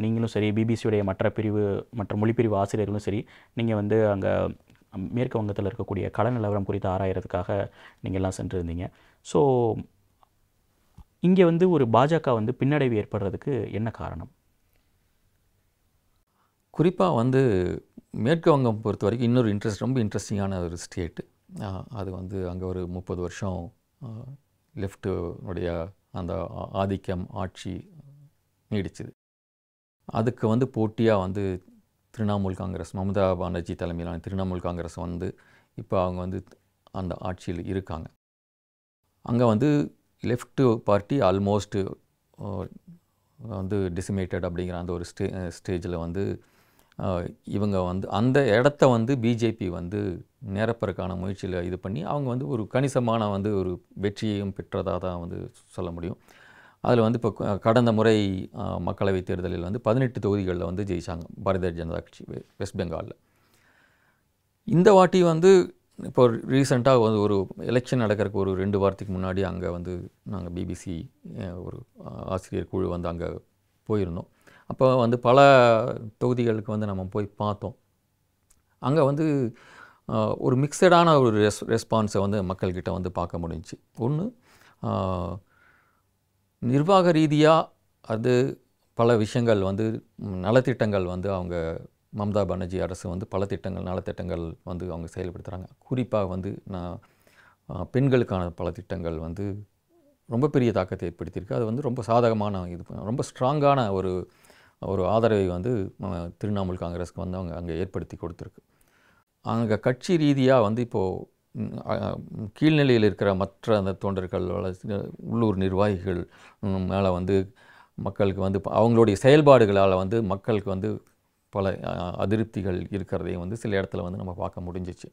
நீங்களும் சரி பிபிசியுடைய மற்ற பிரிவு மற்ற மொழிப்பிரிவு ஆசிரியர்களும் சரி நீங்கள் வந்து அங்கே மேற்கு வங்கத்தில் இருக்கக்கூடிய கள நிலவரம் குறித்து ஆராயறதுக்காக நீங்கள்லாம் சென்றிருந்தீங்க ஸோ இங்கே வந்து ஒரு பாஜக வந்து பின்னடைவு ஏற்படுறதுக்கு என்ன காரணம் குறிப்பாக வந்து மேற்கு வங்கம் பொறுத்த வரைக்கும் இன்னொரு இன்ட்ரெஸ்ட் ரொம்ப இன்ட்ரெஸ்டிங்கான ஒரு ஸ்டேட்டு அது வந்து அங்கே ஒரு முப்பது வருஷம் லெஃப்ட்டுடைய அந்த ஆதிக்கம் ஆட்சி நீடிச்சுது அதுக்கு வந்து போட்டியாக வந்து திரிணாமுல் காங்கிரஸ் மமதா பானர்ஜி தலைமையிலான திரிணாமுல் காங்கிரஸ் வந்து இப்போ அவங்க வந்து அந்த ஆட்சியில் இருக்காங்க அங்கே வந்து லெஃப்ட் பார்ட்டி ஆல்மோஸ்ட் வந்து டிசிமேட்டட் அப்படிங்கிற அந்த ஒரு ஸ்டே ஸ்டேஜில் வந்து இவங்க வந்து அந்த இடத்த வந்து பிஜேபி வந்து நிரப்பறக்கான முயற்சியில் இது பண்ணி அவங்க வந்து ஒரு கணிசமான வந்து ஒரு வெற்றியையும் பெற்றதாக தான் வந்து சொல்ல முடியும் அதில் வந்து இப்போ கடந்த முறை மக்களவைத் தேர்தலில் வந்து பதினெட்டு தொகுதிகளில் வந்து ஜெயிச்சாங்க பாரதிய ஜனதா கட்சி வெஸ்ட் பெங்காலில் இந்த வாட்டி வந்து இப்போ ரீசெண்டாக வந்து ஒரு எலெக்ஷன் நடக்கிறதுக்கு ஒரு ரெண்டு வாரத்துக்கு முன்னாடி அங்கே வந்து நாங்கள் பிபிசி ஒரு ஆசிரியர் குழு வந்து அங்கே போயிருந்தோம் அப்போ வந்து பல தொகுதிகளுக்கு வந்து நம்ம போய் பார்த்தோம் அங்கே வந்து ஒரு மிக்சடான ஒரு ரெஸ் ரெஸ்பான்ஸை வந்து மக்கள்கிட்ட வந்து பார்க்க முடிஞ்சு ஒன்று நிர்வாக ரீதியாக அது பல விஷயங்கள் வந்து நலத்திட்டங்கள் வந்து அவங்க மம்தா பானர்ஜி அரசு வந்து பல திட்டங்கள் நலத்திட்டங்கள் வந்து அவங்க செயல்படுத்துகிறாங்க குறிப்பாக வந்து நான் பெண்களுக்கான பல திட்டங்கள் வந்து ரொம்ப பெரிய தாக்கத்தை ஏற்படுத்தியிருக்கு அது வந்து ரொம்ப சாதகமான இது ரொம்ப ஸ்ட்ராங்கான ஒரு ஒரு ஆதரவை வந்து திரிணாமுல் காங்கிரஸ்க்கு வந்து அவங்க அங்கே ஏற்படுத்தி கொடுத்துருக்கு அங்கே கட்சி ரீதியாக வந்து இப்போது கீழ்நிலையில் இருக்கிற மற்ற அந்த தொண்டர்கள் உள்ளூர் நிர்வாகிகள் மேலே வந்து மக்களுக்கு வந்து அவங்களுடைய செயல்பாடுகளால் வந்து மக்களுக்கு வந்து பல அதிருப்திகள் இருக்கிறதையும் வந்து சில இடத்துல வந்து நம்ம பார்க்க முடிஞ்சிச்சு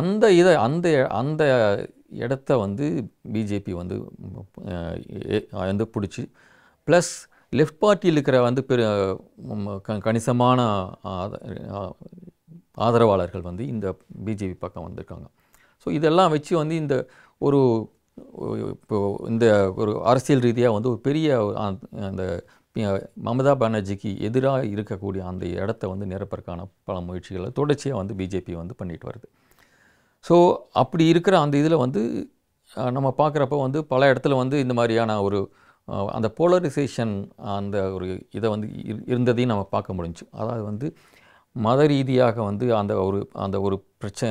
அந்த இதை அந்த அந்த இடத்த வந்து பிஜேபி வந்து வந்து பிடிச்சி ப்ளஸ் லெஃப்ட் பார்ட்டியில் இருக்கிற வந்து பெரு கணிசமான ஆதரவாளர்கள் வந்து இந்த பிஜேபி பக்கம் வந்திருக்காங்க ஸோ இதெல்லாம் வச்சு வந்து இந்த ஒரு இப்போ இந்த ஒரு அரசியல் ரீதியாக வந்து ஒரு பெரிய அந்த மமதா பானர்ஜிக்கு எதிராக இருக்கக்கூடிய அந்த இடத்த வந்து நிரப்பதற்கான பல முயற்சிகளை தொடர்ச்சியாக வந்து பிஜேபி வந்து பண்ணிட்டு வருது ஸோ அப்படி இருக்கிற அந்த இதில் வந்து நம்ம பார்க்குறப்ப வந்து பல இடத்துல வந்து இந்த மாதிரியான ஒரு அந்த போலரைசேஷன் அந்த ஒரு இதை வந்து இருந்ததையும் நம்ம பார்க்க முடிஞ்சு அதாவது வந்து மத ரீதியாக வந்து அந்த ஒரு அந்த ஒரு பிரச்ச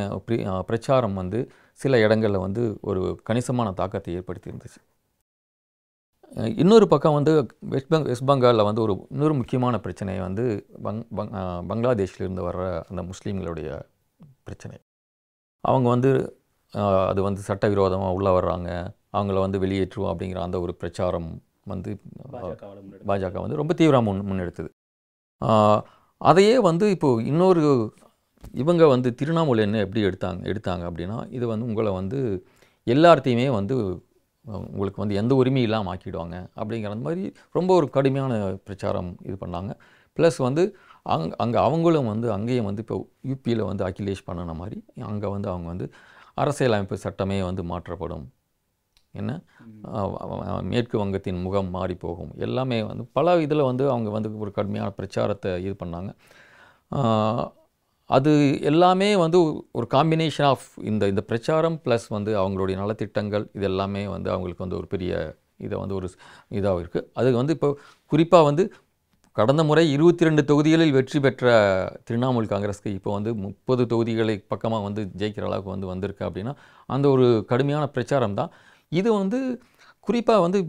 பிரச்சாரம் வந்து சில இடங்களில் வந்து ஒரு கணிசமான தாக்கத்தை ஏற்படுத்தி இருந்துச்சு இன்னொரு பக்கம் வந்து வெஸ்ட் பெங் வெஸ்ட் பெங்காலில் வந்து ஒரு இன்னொரு முக்கியமான பிரச்சனை வந்து பங் பங் பங்களாதேஷிலிருந்து வர்ற அந்த முஸ்லீம்களுடைய பிரச்சனை அவங்க வந்து அது வந்து சட்டவிரோதமாக உள்ளே வர்றாங்க அவங்கள வந்து வெளியேற்றுவோம் அப்படிங்கிற அந்த ஒரு பிரச்சாரம் வந்து பாஜக வந்து ரொம்ப தீவிரமாக முன் முன்னெடுத்தது அதையே வந்து இப்போது இன்னொரு இவங்க வந்து திருவண்ணாமலை என்ன எப்படி எடுத்தாங்க எடுத்தாங்க அப்படின்னா இது வந்து உங்களை வந்து எல்லார்த்தையுமே வந்து உங்களுக்கு வந்து எந்த உரிமையும் இல்லாமல் ஆக்கிடுவாங்க அப்படிங்கிற மாதிரி ரொம்ப ஒரு கடுமையான பிரச்சாரம் இது பண்ணாங்க ப்ளஸ் வந்து அங் அங்கே அவங்களும் வந்து அங்கேயும் வந்து இப்போ யூபியில் வந்து அகிலேஷ் பண்ணின மாதிரி அங்கே வந்து அவங்க வந்து அரசியலமைப்பு சட்டமே வந்து மாற்றப்படும் என்ன மேற்கு வங்கத்தின் முகம் மாறி போகும் எல்லாமே வந்து பல இதில் வந்து அவங்க வந்து ஒரு கடுமையான பிரச்சாரத்தை இது பண்ணாங்க அது எல்லாமே வந்து ஒரு காம்பினேஷன் ஆஃப் இந்த இந்த பிரச்சாரம் ப்ளஸ் வந்து அவங்களுடைய நலத்திட்டங்கள் இது எல்லாமே வந்து அவங்களுக்கு வந்து ஒரு பெரிய இதை வந்து ஒரு இதாக இருக்குது அது வந்து இப்போ குறிப்பாக வந்து கடந்த முறை இருபத்தி ரெண்டு தொகுதிகளில் வெற்றி பெற்ற திரிணாமுல் காங்கிரஸ்க்கு இப்போ வந்து முப்பது தொகுதிகளை பக்கமாக வந்து ஜெயிக்கிற அளவுக்கு வந்து வந்திருக்கு அப்படின்னா அந்த ஒரு கடுமையான பிரச்சாரம் தான் இது வந்து குறிப்பாக வந்து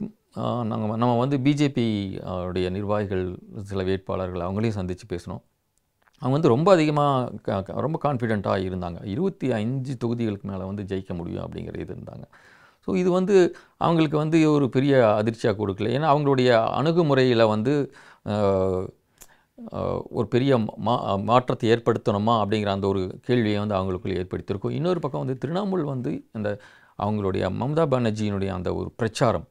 நாங்கள் நம்ம வந்து பிஜேபி உடைய நிர்வாகிகள் சில வேட்பாளர்கள் அவங்களையும் சந்தித்து பேசினோம் அவங்க வந்து ரொம்ப அதிகமாக ரொம்ப கான்ஃபிடெண்ட்டாக இருந்தாங்க இருபத்தி அஞ்சு தொகுதிகளுக்கு மேலே வந்து ஜெயிக்க முடியும் அப்படிங்கிறது இது இருந்தாங்க ஸோ இது வந்து அவங்களுக்கு வந்து ஒரு பெரிய அதிர்ச்சியாக கொடுக்கல ஏன்னா அவங்களுடைய அணுகுமுறையில் வந்து ஒரு பெரிய மா மாற்றத்தை ஏற்படுத்தணுமா அப்படிங்கிற அந்த ஒரு கேள்வியை வந்து அவங்களுக்குள்ளே ஏற்படுத்தியிருக்கும் இன்னொரு பக்கம் வந்து திரிணாமுல் வந்து இந்த அவங்களுடைய மம்தா பானர்ஜியினுடைய அந்த ஒரு பிரச்சாரம்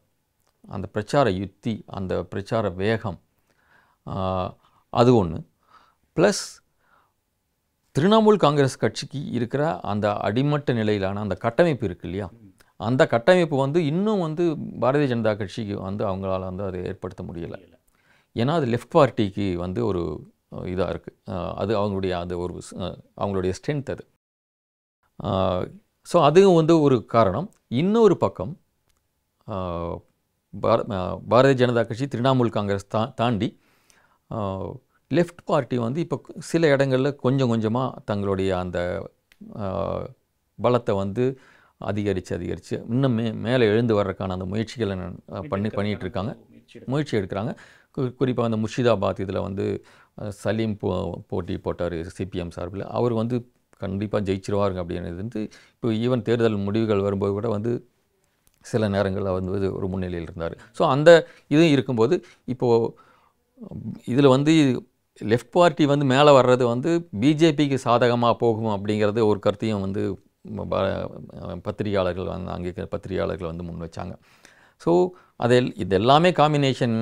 அந்த பிரச்சார யுத்தி அந்த பிரச்சார வேகம் அது ஒன்று ப்ளஸ் திரிணாமுல் காங்கிரஸ் கட்சிக்கு இருக்கிற அந்த அடிமட்ட நிலையிலான அந்த கட்டமைப்பு இருக்குது இல்லையா அந்த கட்டமைப்பு வந்து இன்னும் வந்து பாரதிய ஜனதா கட்சிக்கு வந்து அவங்களால வந்து அதை ஏற்படுத்த முடியலை ஏன்னா அது லெஃப்ட் பார்ட்டிக்கு வந்து ஒரு இதாக இருக்குது அது அவங்களுடைய அந்த ஒரு அவங்களுடைய ஸ்ட்ரென்த் அது ஸோ அதுவும் வந்து ஒரு காரணம் இன்னொரு பக்கம் பாரதிய ஜனதா கட்சி திரிணாமுல் காங்கிரஸ் தா தாண்டி லெஃப்ட் பார்ட்டி வந்து இப்போ சில இடங்களில் கொஞ்சம் கொஞ்சமாக தங்களுடைய அந்த பலத்தை வந்து அதிகரித்து அதிகரித்து இன்னும் மே மேலே எழுந்து வர்றதுக்கான அந்த முயற்சிகளை பண்ணி பண்ணிகிட்ருக்காங்க முயற்சி எடுக்கிறாங்க குறிப்பாக அந்த முர்ஷிதாபாத் இதில் வந்து சலீம் போ போட்டி போட்டார் சிபிஎம் சார்பில் அவர் வந்து கண்டிப்பாக ஜெயிச்சிருவாருங்க அப்படின்றது வந்து இப்போ ஈவன் தேர்தல் முடிவுகள் வரும்போது கூட வந்து சில நேரங்களில் வந்து ஒரு முன்னிலையில் இருந்தார் ஸோ அந்த இது இருக்கும்போது இப்போது இதில் வந்து லெஃப்ட் பார்ட்டி வந்து மேலே வர்றது வந்து பிஜேபிக்கு சாதகமாக போகும் அப்படிங்கிறது ஒரு கருத்தையும் வந்து பத்திரிகையாளர்கள் வந்து அங்கே பத்திரிகையாளர்கள் வந்து முன் வச்சாங்க ஸோ அதில் இது எல்லாமே காம்பினேஷன்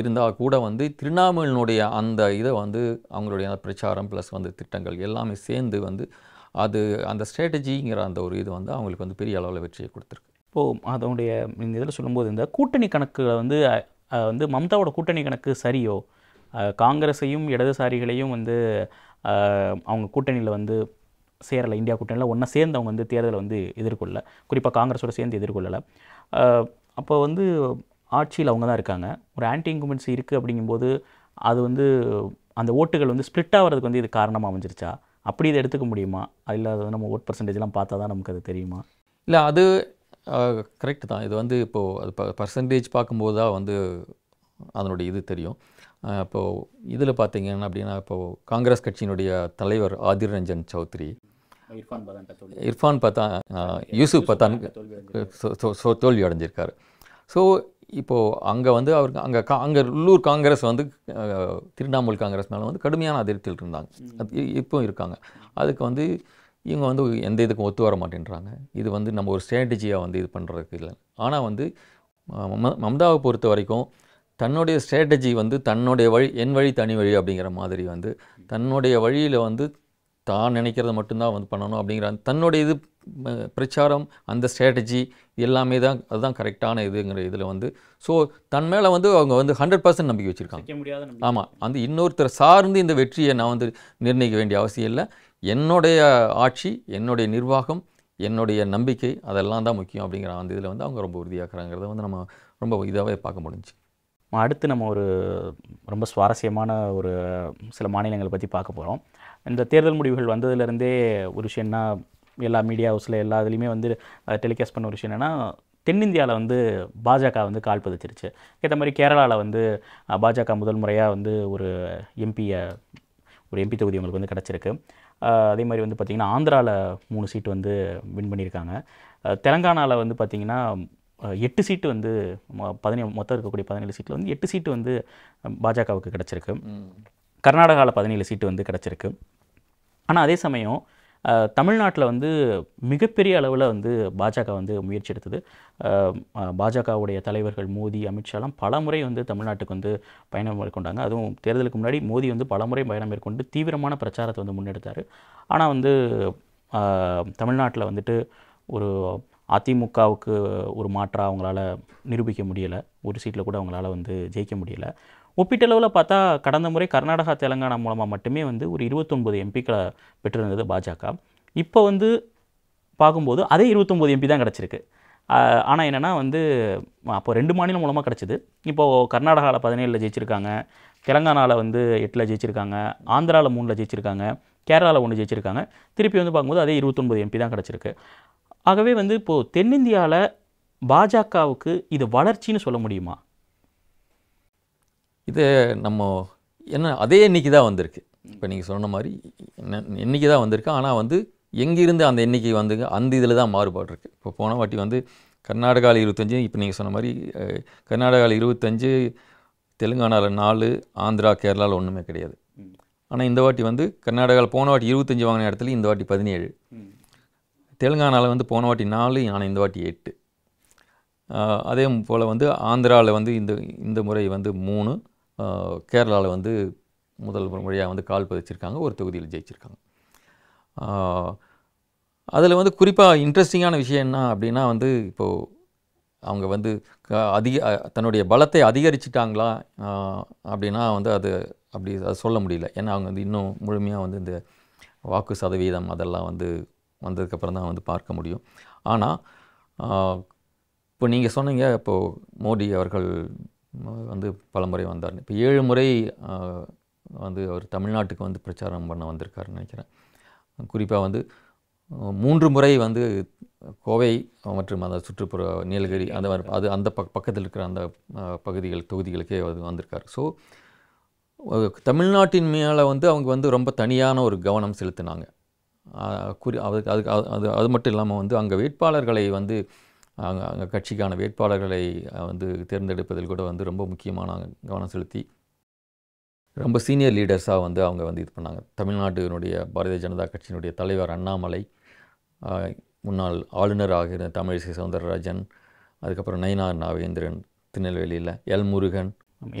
இருந்தால் கூட வந்து திருவண்ணாமலினுடைய அந்த இதை வந்து அவங்களுடைய பிரச்சாரம் ப்ளஸ் வந்து திட்டங்கள் எல்லாமே சேர்ந்து வந்து அது அந்த ஸ்ட்ராட்டஜிங்கிற அந்த ஒரு இது வந்து அவங்களுக்கு வந்து பெரிய அளவில் வெற்றியை கொடுத்துருக்கு இப்போது அதனுடைய இந்த இதில் சொல்லும்போது இந்த கூட்டணி கணக்குகளை வந்து வந்து மம்தாவோட கூட்டணி கணக்கு சரியோ காங்கிரஸையும் இடதுசாரிகளையும் வந்து அவங்க கூட்டணியில் வந்து சேரலை இந்தியா கூட்டணியில் ஒன்றா சேர்ந்து அவங்க வந்து தேர்தலை வந்து எதிர்கொள்ளலை குறிப்பாக காங்கிரஸோட சேர்ந்து எதிர்கொள்ளலை அப்போ வந்து ஆட்சியில் அவங்க தான் இருக்காங்க ஒரு ஆன்டி இன்குமென்சி இருக்குது அப்படிங்கும்போது அது வந்து அந்த ஓட்டுகள் வந்து ஸ்ப்ளிட் ஆகிறதுக்கு வந்து இது காரணமாக அமைஞ்சிருச்சா அப்படி இதை எடுத்துக்க முடியுமா இல்லை வந்து நம்ம ஓட் பர்சன்டேஜ்லாம் பார்த்தா தான் நமக்கு அது தெரியுமா இல்லை அது கரெக்ட் தான் இது வந்து இப்போது அது ப பர்சன்டேஜ் பார்க்கும்போது தான் வந்து அதனுடைய இது தெரியும் இப்போது இதில் பார்த்தீங்கன்னா அப்படின்னா இப்போது காங்கிரஸ் கட்சியினுடைய தலைவர் ஆதிர் ரஞ்சன் சௌத்ரி இர்ஃபான் பதான் யூசுப் பத்தான் ஸோ தோல்வி அடைஞ்சிருக்கார் ஸோ இப்போது அங்கே வந்து அவருக்கு அங்கே கா அங்கே உள்ளூர் காங்கிரஸ் வந்து திரிணாமுல் காங்கிரஸ் மேலே வந்து கடுமையான அதிருப்தியில் இருந்தாங்க அது இப்போவும் இருக்காங்க அதுக்கு வந்து இவங்க வந்து எந்த இதுக்கும் ஒத்து வர மாட்டேன்றாங்க இது வந்து நம்ம ஒரு ஸ்ட்ராட்டஜியாக வந்து இது பண்ணுறதுக்கு இல்லை ஆனால் வந்து மம்தாவை பொறுத்த வரைக்கும் தன்னுடைய ஸ்ட்ராட்டஜி வந்து தன்னுடைய வழி என் வழி தனி வழி அப்படிங்கிற மாதிரி வந்து தன்னுடைய வழியில் வந்து தான் நினைக்கிறத மட்டும்தான் வந்து பண்ணணும் அப்படிங்கிற தன்னுடைய இது பிரச்சாரம் அந்த ஸ்ட்ராட்டஜி எல்லாமே தான் அதுதான் கரெக்டான இதுங்கிற இதில் வந்து ஸோ தன் மேலே வந்து அவங்க வந்து ஹண்ட்ரட் பர்சன்ட் நம்பிக்கை வச்சுருக்காங்க ஆமாம் அந்த இன்னொருத்தர் சார்ந்து இந்த வெற்றியை நான் வந்து நிர்ணயிக்க வேண்டிய அவசியம் இல்லை என்னுடைய ஆட்சி என்னுடைய நிர்வாகம் என்னுடைய நம்பிக்கை அதெல்லாம் தான் முக்கியம் அப்படிங்கிற அந்த இதில் வந்து அவங்க ரொம்ப உறுதியாக்குறாங்கிறத வந்து நம்ம ரொம்ப இதாகவே பார்க்க முடிஞ்சு அடுத்து நம்ம ஒரு ரொம்ப சுவாரஸ்யமான ஒரு சில மாநிலங்களை பற்றி பார்க்க போகிறோம் இந்த தேர்தல் முடிவுகள் வந்ததுலேருந்தே ஒரு விஷயம் என்ன எல்லா மீடியா ஹவுஸில் எல்லா இதுலேயுமே வந்து டெலிகாஸ்ட் பண்ண ஒரு விஷயம் என்னென்னா தென்னிந்தியாவில் வந்து பாஜக வந்து கால் பதிச்சிருச்சு ஏற்ற மாதிரி கேரளாவில் வந்து பாஜக முதல் முறையாக வந்து ஒரு எம்பியை ஒரு எம்பி தொகுதி உங்களுக்கு வந்து கிடச்சிருக்கு அதே மாதிரி வந்து பார்த்திங்கன்னா ஆந்திராவில் மூணு சீட்டு வந்து வின் பண்ணியிருக்காங்க தெலங்கானாவில் வந்து பார்த்திங்கன்னா எட்டு சீட்டு வந்து பதினே மொத்தம் இருக்கக்கூடிய பதினேழு சீட்டில் வந்து எட்டு சீட்டு வந்து பாஜகவுக்கு கிடச்சிருக்கு கர்நாடகாவில் பதினேழு சீட்டு வந்து கிடச்சிருக்கு ஆனால் அதே சமயம் தமிழ்நாட்டில் வந்து மிகப்பெரிய அளவில் வந்து பாஜக வந்து முயற்சி எடுத்தது பாஜகவுடைய தலைவர்கள் மோடி அமித்ஷாலாம் பல முறை வந்து தமிழ்நாட்டுக்கு வந்து பயணம் மேற்கொண்டாங்க அதுவும் தேர்தலுக்கு முன்னாடி மோடி வந்து பல முறை பயணம் மேற்கொண்டு தீவிரமான பிரச்சாரத்தை வந்து முன்னெடுத்தார் ஆனால் வந்து தமிழ்நாட்டில் வந்துட்டு ஒரு அதிமுகவுக்கு ஒரு மாற்றாக அவங்களால நிரூபிக்க முடியலை ஒரு சீட்டில் கூட அவங்களால வந்து ஜெயிக்க முடியலை ஒப்பீட்டளவில் பார்த்தா கடந்த முறை கர்நாடகா தெலங்கானா மூலமாக மட்டுமே வந்து ஒரு இருபத்தொன்பது எம்பிக்களை பெற்றிருந்தது பாஜக இப்போ வந்து பார்க்கும்போது அதே இருபத்தொம்போது எம்பி தான் கிடச்சிருக்கு ஆனால் என்னென்னா வந்து அப்போ ரெண்டு மாநிலம் மூலமாக கிடச்சிது இப்போது கர்நாடகாவில் பதினேழில் ஜெயிச்சிருக்காங்க தெலங்கானாவில் வந்து எட்டில் ஜெயிச்சிருக்காங்க ஆந்திராவில் மூணில் ஜெயிச்சிருக்காங்க கேரளாவில் ஒன்று ஜெயிச்சிருக்காங்க திருப்பி வந்து பார்க்கும்போது அதே இருபத்தொன்பது எம்பி தான் கிடச்சிருக்கு ஆகவே வந்து இப்போது தென்னிந்தியாவில் பாஜகவுக்கு இது வளர்ச்சின்னு சொல்ல முடியுமா இது நம்ம என்ன அதே எண்ணிக்கை தான் வந்திருக்கு இப்போ நீங்கள் சொன்ன மாதிரி என்ன எண்ணிக்கை தான் வந்திருக்கு ஆனால் வந்து எங்கேருந்து அந்த எண்ணிக்கை வந்து அந்த இதில் தான் மாறுபாடு இருக்குது இப்போ போன வாட்டி வந்து கர்நாடகாவில் இருபத்தஞ்சு இப்போ நீங்கள் சொன்ன மாதிரி கர்நாடகாவில் இருபத்தஞ்சு தெலுங்கானாவில் நாலு ஆந்திரா கேரளாவில் ஒன்றுமே கிடையாது ஆனால் இந்த வாட்டி வந்து கர்நாடகாவில் போன வாட்டி இருபத்தஞ்சி வாங்கின இடத்துல இந்த வாட்டி பதினேழு தெலுங்கானாவில் வந்து போன வாட்டி நாலு ஆனால் இந்த வாட்டி எட்டு அதே போல் வந்து ஆந்திராவில் வந்து இந்த இந்த முறை வந்து மூணு கேரளாவில் வந்து முதல் முறையாக வந்து கால் பதிச்சிருக்காங்க ஒரு தொகுதியில் ஜெயிச்சிருக்காங்க அதில் வந்து குறிப்பாக இன்ட்ரெஸ்டிங்கான விஷயம் என்ன அப்படின்னா வந்து இப்போது அவங்க வந்து அதிக தன்னுடைய பலத்தை அதிகரிச்சிட்டாங்களா அப்படின்னா வந்து அது அப்படி அதை சொல்ல முடியல ஏன்னா அவங்க வந்து இன்னும் முழுமையாக வந்து இந்த வாக்கு சதவீதம் அதெல்லாம் வந்து வந்ததுக்கப்புறம் தான் வந்து பார்க்க முடியும் ஆனால் இப்போ நீங்கள் சொன்னீங்க இப்போது மோடி அவர்கள் வந்து பல முறை வந்தார் இப்போ ஏழு முறை வந்து அவர் தமிழ்நாட்டுக்கு வந்து பிரச்சாரம் பண்ண வந்திருக்காருன்னு நினைக்கிறேன் குறிப்பாக வந்து மூன்று முறை வந்து கோவை மற்றும் அந்த சுற்றுப்புற நீலகிரி அந்த மாதிரி அது அந்த பக் பக்கத்தில் இருக்கிற அந்த பகுதிகள் தொகுதிகளுக்கே அது வந்திருக்கார் ஸோ தமிழ்நாட்டின் மேலே வந்து அவங்க வந்து ரொம்ப தனியான ஒரு கவனம் செலுத்தினாங்க குறி அது அது அது மட்டும் இல்லாமல் வந்து அங்கே வேட்பாளர்களை வந்து அங்கே அங்கே கட்சிக்கான வேட்பாளர்களை வந்து தேர்ந்தெடுப்பதில் கூட வந்து ரொம்ப முக்கியமான கவனம் செலுத்தி ரொம்ப சீனியர் லீடர்ஸாக வந்து அவங்க வந்து இது பண்ணாங்க தமிழ்நாட்டினுடைய பாரதிய ஜனதா கட்சியினுடைய தலைவர் அண்ணாமலை முன்னாள் ஆளுநராக இருந்த தமிழிசை சவுந்தரராஜன் அதுக்கப்புறம் நயினார் நாகேந்திரன் திருநெல்வேலியில் எல் முருகன்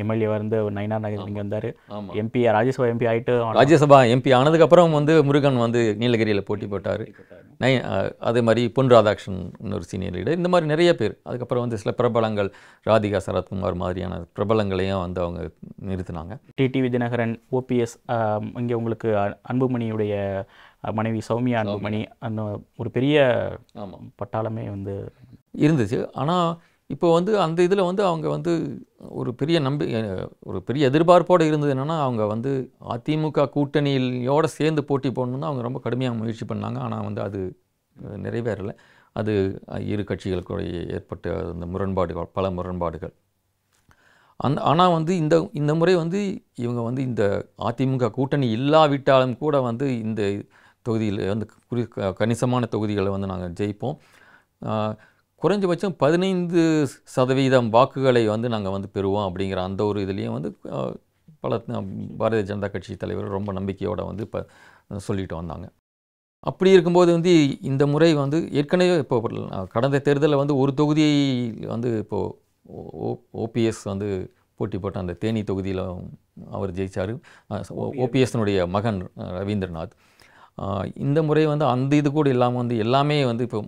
எம்எல்ஏ வந்து நயனார் நகர் இங்கே வந்தார் எம்பி ராஜ்யசபா எம்பி ஆகிட்டு ராஜ்யசபா எம்பி ஆனதுக்கப்புறம் வந்து முருகன் வந்து நீலகிரியில் போட்டி போட்டார் நை அதே மாதிரி பொன் ராதாகிருஷ்ணன் இன்னொரு சீனியர் லீடர் இந்த மாதிரி நிறைய பேர் அதுக்கப்புறம் வந்து சில பிரபலங்கள் ராதிகா சரத்குமார் மாதிரியான பிரபலங்களையும் வந்து அவங்க நிறுத்தினாங்க டிடிவி தினகரன் ஓபிஎஸ் இங்கே உங்களுக்கு அன்புமணியுடைய மனைவி சௌமியா அன்புமணி அந்த ஒரு பெரிய பட்டாளமே வந்து இருந்துச்சு ஆனால் இப்போ வந்து அந்த இதில் வந்து அவங்க வந்து ஒரு பெரிய நம்பி ஒரு பெரிய எதிர்பார்ப்போடு இருந்தது என்னென்னா அவங்க வந்து அதிமுக கூட்டணியோடு சேர்ந்து போட்டி போடணும்னு அவங்க ரொம்ப கடுமையாக முயற்சி பண்ணாங்க ஆனால் வந்து அது நிறைவேறலை அது இரு கட்சிகளுக்குடைய ஏற்பட்ட அந்த முரண்பாடுகள் பல முரண்பாடுகள் அந்த ஆனால் வந்து இந்த இந்த முறை வந்து இவங்க வந்து இந்த அதிமுக கூட்டணி இல்லாவிட்டாலும் கூட வந்து இந்த தொகுதியில் வந்து குறி கணிசமான தொகுதிகளை வந்து நாங்கள் ஜெயிப்போம் குறைஞ்சபட்சம் பதினைந்து சதவீதம் வாக்குகளை வந்து நாங்கள் வந்து பெறுவோம் அப்படிங்கிற அந்த ஒரு இதுலேயும் வந்து பல பாரதிய ஜனதா கட்சி தலைவர் ரொம்ப நம்பிக்கையோடு வந்து இப்போ சொல்லிட்டு வந்தாங்க அப்படி இருக்கும்போது வந்து இந்த முறை வந்து ஏற்கனவே இப்போ கடந்த தேர்தலில் வந்து ஒரு தொகுதியை வந்து இப்போது ஓ ஓபிஎஸ் வந்து போட்டி போட்ட அந்த தேனி தொகுதியில் அவர் ஜெயித்தார் ஓபிஎஸ்னுடைய மகன் ரவீந்திரநாத் இந்த முறை வந்து அந்த இது கூட இல்லாமல் வந்து எல்லாமே வந்து இப்போ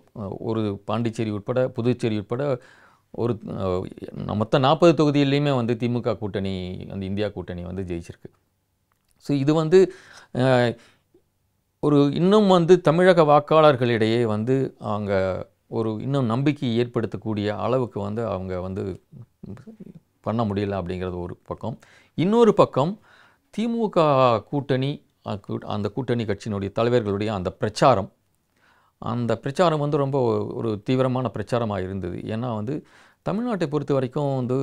ஒரு பாண்டிச்சேரி உட்பட புதுச்சேரி உட்பட ஒரு மொத்த நாற்பது தொகுதியிலையுமே வந்து திமுக கூட்டணி அந்த இந்தியா கூட்டணி வந்து ஜெயிச்சிருக்கு ஸோ இது வந்து ஒரு இன்னும் வந்து தமிழக வாக்காளர்களிடையே வந்து அவங்க ஒரு இன்னும் நம்பிக்கை ஏற்படுத்தக்கூடிய அளவுக்கு வந்து அவங்க வந்து பண்ண முடியல அப்படிங்கிறது ஒரு பக்கம் இன்னொரு பக்கம் திமுக கூட்டணி அந்த கூட்டணி கட்சியினுடைய தலைவர்களுடைய அந்த பிரச்சாரம் அந்த பிரச்சாரம் வந்து ரொம்ப ஒரு தீவிரமான பிரச்சாரமாக இருந்தது ஏன்னா வந்து தமிழ்நாட்டை பொறுத்த வரைக்கும் வந்து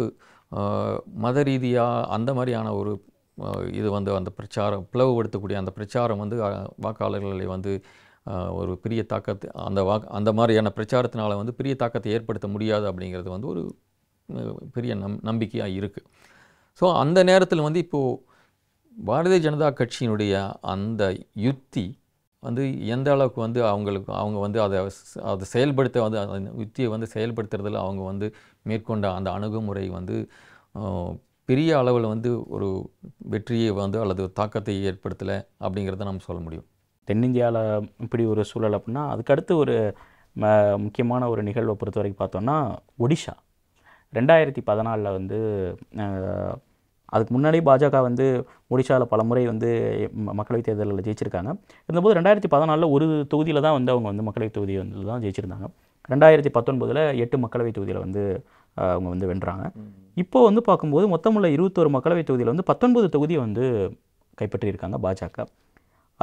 மத ரீதியாக அந்த மாதிரியான ஒரு இது வந்து அந்த பிரச்சாரம் பிளவுபடுத்தக்கூடிய அந்த பிரச்சாரம் வந்து வாக்காளர்களை வந்து ஒரு பெரிய தாக்கத்தை அந்த வா அந்த மாதிரியான பிரச்சாரத்தினால் வந்து பெரிய தாக்கத்தை ஏற்படுத்த முடியாது அப்படிங்கிறது வந்து ஒரு பெரிய நம் நம்பிக்கையாக இருக்குது ஸோ அந்த நேரத்தில் வந்து இப்போது பாரதிய ஜனதா கட்சியினுடைய அந்த யுத்தி வந்து எந்த அளவுக்கு வந்து அவங்களுக்கு அவங்க வந்து அதை அதை செயல்படுத்த வந்து அந்த யுத்தியை வந்து செயல்படுத்துறதில் அவங்க வந்து மேற்கொண்ட அந்த அணுகுமுறை வந்து பெரிய அளவில் வந்து ஒரு வெற்றியை வந்து அல்லது தாக்கத்தை ஏற்படுத்தலை அப்படிங்கிறத நம்ம சொல்ல முடியும் தென்னிந்தியாவில் இப்படி ஒரு சூழல் அப்படின்னா அதுக்கடுத்து ஒரு முக்கியமான ஒரு நிகழ்வை பொறுத்த வரைக்கும் பார்த்தோன்னா ஒடிஷா ரெண்டாயிரத்தி பதினாலில் வந்து அதுக்கு முன்னாடி பாஜக வந்து ஒடிஷாவில் பல முறை வந்து மக்களவைத் தேர்தலில் ஜெயிச்சிருக்காங்க இருந்தபோது ரெண்டாயிரத்தி பதினாலில் ஒரு தொகுதியில் தான் வந்து அவங்க வந்து மக்களவைத் தொகுதி வந்து தான் ஜெயிச்சிருந்தாங்க ரெண்டாயிரத்தி பத்தொன்பதில் எட்டு மக்களவைத் தொகுதியில் வந்து அவங்க வந்து வென்றாங்க இப்போது வந்து பார்க்கும்போது மொத்தமுள்ள இருபத்தோரு மக்களவைத் தொகுதியில் வந்து பத்தொன்பது தொகுதியை வந்து கைப்பற்றியிருக்காங்க பாஜக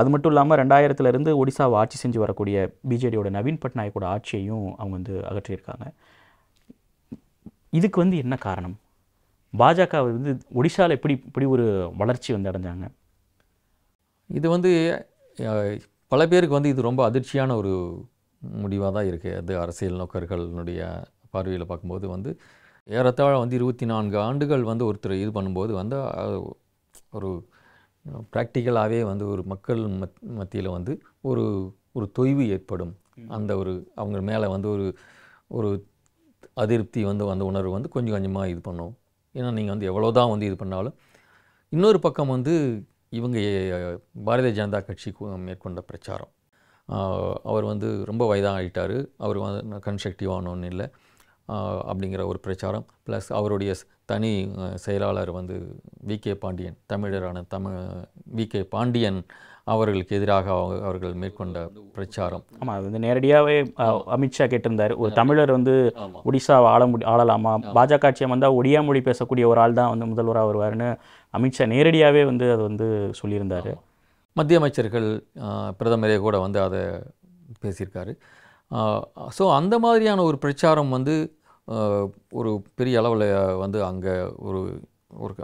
அது மட்டும் இல்லாமல் ரெண்டாயிரத்துலேருந்து ஒடிசாவை ஆட்சி செஞ்சு வரக்கூடிய பிஜேடியோட நவீன் பட்நாயக்கோட ஆட்சியையும் அவங்க வந்து அகற்றியிருக்காங்க இதுக்கு வந்து என்ன காரணம் பாஜக வந்து ஒடிஷாவில் எப்படி இப்படி ஒரு வளர்ச்சி வந்து அடைஞ்சாங்க இது வந்து பல பேருக்கு வந்து இது ரொம்ப அதிர்ச்சியான ஒரு முடிவாக தான் இருக்குது அது அரசியல் நோக்கர்களுடைய பார்வையில் பார்க்கும்போது வந்து ஏறத்தாழ வந்து இருபத்தி நான்கு ஆண்டுகள் வந்து ஒருத்தர் இது பண்ணும்போது வந்து ஒரு ப்ராக்டிக்கலாகவே வந்து ஒரு மக்கள் மத் மத்தியில் வந்து ஒரு ஒரு தொய்வு ஏற்படும் அந்த ஒரு அவங்க மேலே வந்து ஒரு ஒரு அதிருப்தி வந்து அந்த உணர்வு வந்து கொஞ்சம் கொஞ்சமாக இது பண்ணும் ஏன்னா நீங்கள் வந்து எவ்வளோ தான் வந்து இது பண்ணாலும் இன்னொரு பக்கம் வந்து இவங்க பாரதிய ஜனதா கட்சி மேற்கொண்ட பிரச்சாரம் அவர் வந்து ரொம்ப வயதாக ஆகிட்டார் அவர் வந்து கன்ஸ்ட்ரக்டிவானோன்னு இல்லை அப்படிங்கிற ஒரு பிரச்சாரம் ப்ளஸ் அவருடைய தனி செயலாளர் வந்து வி கே பாண்டியன் தமிழரான தமிழ் வி கே பாண்டியன் அவர்களுக்கு எதிராக அவங்க அவர்கள் மேற்கொண்ட பிரச்சாரம் ஆமாம் அது வந்து நேரடியாகவே அமித்ஷா கேட்டிருந்தார் ஒரு தமிழர் வந்து ஒடிசா ஆள முடி ஆளலாமா பாஜக ஆட்சியை வந்தால் ஒடியா மொழி பேசக்கூடிய ஒரு ஆள் தான் வந்து முதல்வராக வருவார்னு அமித்ஷா நேரடியாகவே வந்து அது வந்து சொல்லியிருந்தார் மத்திய அமைச்சர்கள் பிரதமரே கூட வந்து அதை பேசியிருக்காரு ஸோ அந்த மாதிரியான ஒரு பிரச்சாரம் வந்து ஒரு பெரிய அளவில் வந்து அங்கே ஒரு ஒரு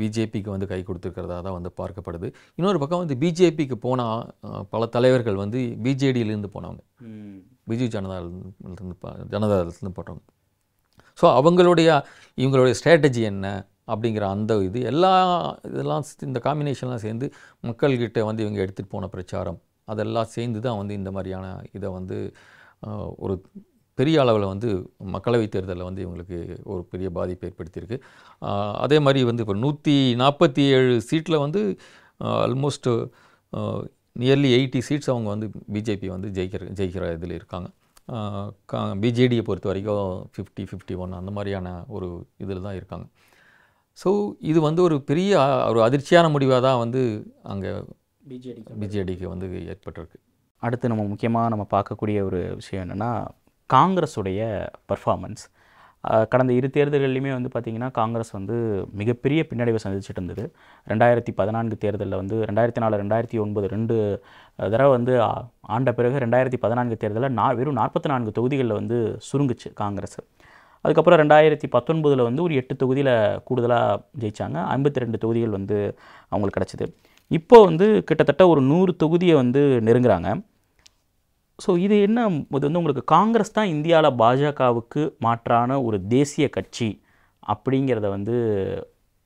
பிஜேபிக்கு வந்து கை கொடுத்துருக்கிறதா தான் வந்து பார்க்கப்படுது இன்னொரு பக்கம் வந்து பிஜேபிக்கு போனால் பல தலைவர்கள் வந்து பிஜேடியிலேருந்து போனவங்க பிஜு ஜனதாலேருந்து ஜனதாலேருந்து போட்டவங்க ஸோ அவங்களுடைய இவங்களுடைய ஸ்ட்ராட்டஜி என்ன அப்படிங்கிற அந்த இது எல்லா இதெல்லாம் இந்த காம்பினேஷன்லாம் சேர்ந்து மக்கள்கிட்ட வந்து இவங்க எடுத்துகிட்டு போன பிரச்சாரம் அதெல்லாம் சேர்ந்து தான் வந்து இந்த மாதிரியான இதை வந்து ஒரு பெரிய அளவில் வந்து மக்களவைத் தேர்தலில் வந்து இவங்களுக்கு ஒரு பெரிய பாதிப்பு ஏற்படுத்தியிருக்கு அதே மாதிரி வந்து இப்போ நூற்றி நாற்பத்தி ஏழு சீட்டில் வந்து ஆல்மோஸ்ட் நியர்லி எயிட்டி சீட்ஸ் அவங்க வந்து பிஜேபி வந்து ஜெயிக்கிற ஜெயிக்கிற இதில் இருக்காங்க பிஜேடியை பொறுத்த வரைக்கும் ஃபிஃப்டி ஃபிஃப்டி ஒன் அந்த மாதிரியான ஒரு இதில் தான் இருக்காங்க ஸோ இது வந்து ஒரு பெரிய ஒரு அதிர்ச்சியான முடிவாக தான் வந்து அங்கே பிஜேடி பிஜேடிக்கு வந்து ஏற்பட்டிருக்கு அடுத்து நம்ம முக்கியமாக நம்ம பார்க்கக்கூடிய ஒரு விஷயம் என்னென்னா காங்கிரஸுடைய பர்ஃபார்மன்ஸ் கடந்த இரு தேர்தல்கள்லையுமே வந்து பார்த்திங்கன்னா காங்கிரஸ் வந்து மிகப்பெரிய பின்னடைவை சந்திச்சுட்டு இருந்தது ரெண்டாயிரத்தி பதினான்கு தேர்தலில் வந்து ரெண்டாயிரத்தி நாலு ரெண்டாயிரத்தி ஒன்பது ரெண்டு தடவை வந்து ஆண்ட பிறகு ரெண்டாயிரத்தி பதினான்கு தேர்தலில் நா வெறும் நாற்பத்தி நான்கு தொகுதிகளில் வந்து சுருங்குச்சு காங்கிரஸ் அதுக்கப்புறம் ரெண்டாயிரத்தி பத்தொன்பதில் வந்து ஒரு எட்டு தொகுதியில் கூடுதலாக ஜெயித்தாங்க ஐம்பத்தி ரெண்டு தொகுதிகள் வந்து அவங்களுக்கு கிடச்சிது இப்போ வந்து கிட்டத்தட்ட ஒரு நூறு தொகுதியை வந்து நெருங்குறாங்க ஸோ இது என்ன இது வந்து உங்களுக்கு காங்கிரஸ் தான் இந்தியாவில் பாஜகவுக்கு மாற்றான ஒரு தேசிய கட்சி அப்படிங்கிறத வந்து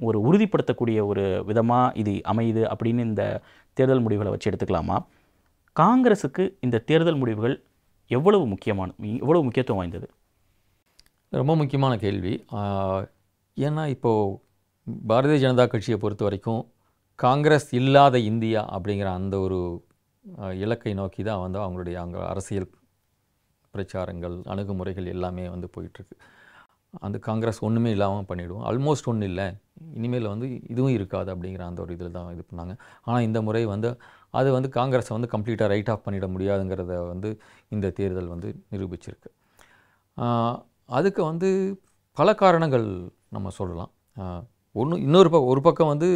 ஒரு உறுதிப்படுத்தக்கூடிய ஒரு விதமாக இது அமையுது அப்படின்னு இந்த தேர்தல் முடிவுகளை வச்சு எடுத்துக்கலாமா காங்கிரஸுக்கு இந்த தேர்தல் முடிவுகள் எவ்வளவு முக்கியமான எவ்வளவு முக்கியத்துவம் வாய்ந்தது ரொம்ப முக்கியமான கேள்வி ஏன்னா இப்போது பாரதிய ஜனதா கட்சியை பொறுத்த வரைக்கும் காங்கிரஸ் இல்லாத இந்தியா அப்படிங்கிற அந்த ஒரு இலக்கை நோக்கி தான் வந்து அவங்களுடைய அங்கே அரசியல் பிரச்சாரங்கள் அணுகுமுறைகள் எல்லாமே வந்து போயிட்டுருக்கு அந்த காங்கிரஸ் ஒன்றுமே இல்லாமல் பண்ணிவிடுவோம் ஆல்மோஸ்ட் ஒன்றும் இல்லை இனிமேல் வந்து இதுவும் இருக்காது அப்படிங்கிற அந்த ஒரு இதில் தான் இது பண்ணாங்க ஆனால் இந்த முறை வந்து அது வந்து காங்கிரஸை வந்து கம்ப்ளீட்டாக ரைட் ஆஃப் பண்ணிட முடியாதுங்கிறத வந்து இந்த தேர்தல் வந்து நிரூபிச்சிருக்கு அதுக்கு வந்து பல காரணங்கள் நம்ம சொல்லலாம் ஒன்று இன்னொரு பக்கம் ஒரு பக்கம் வந்து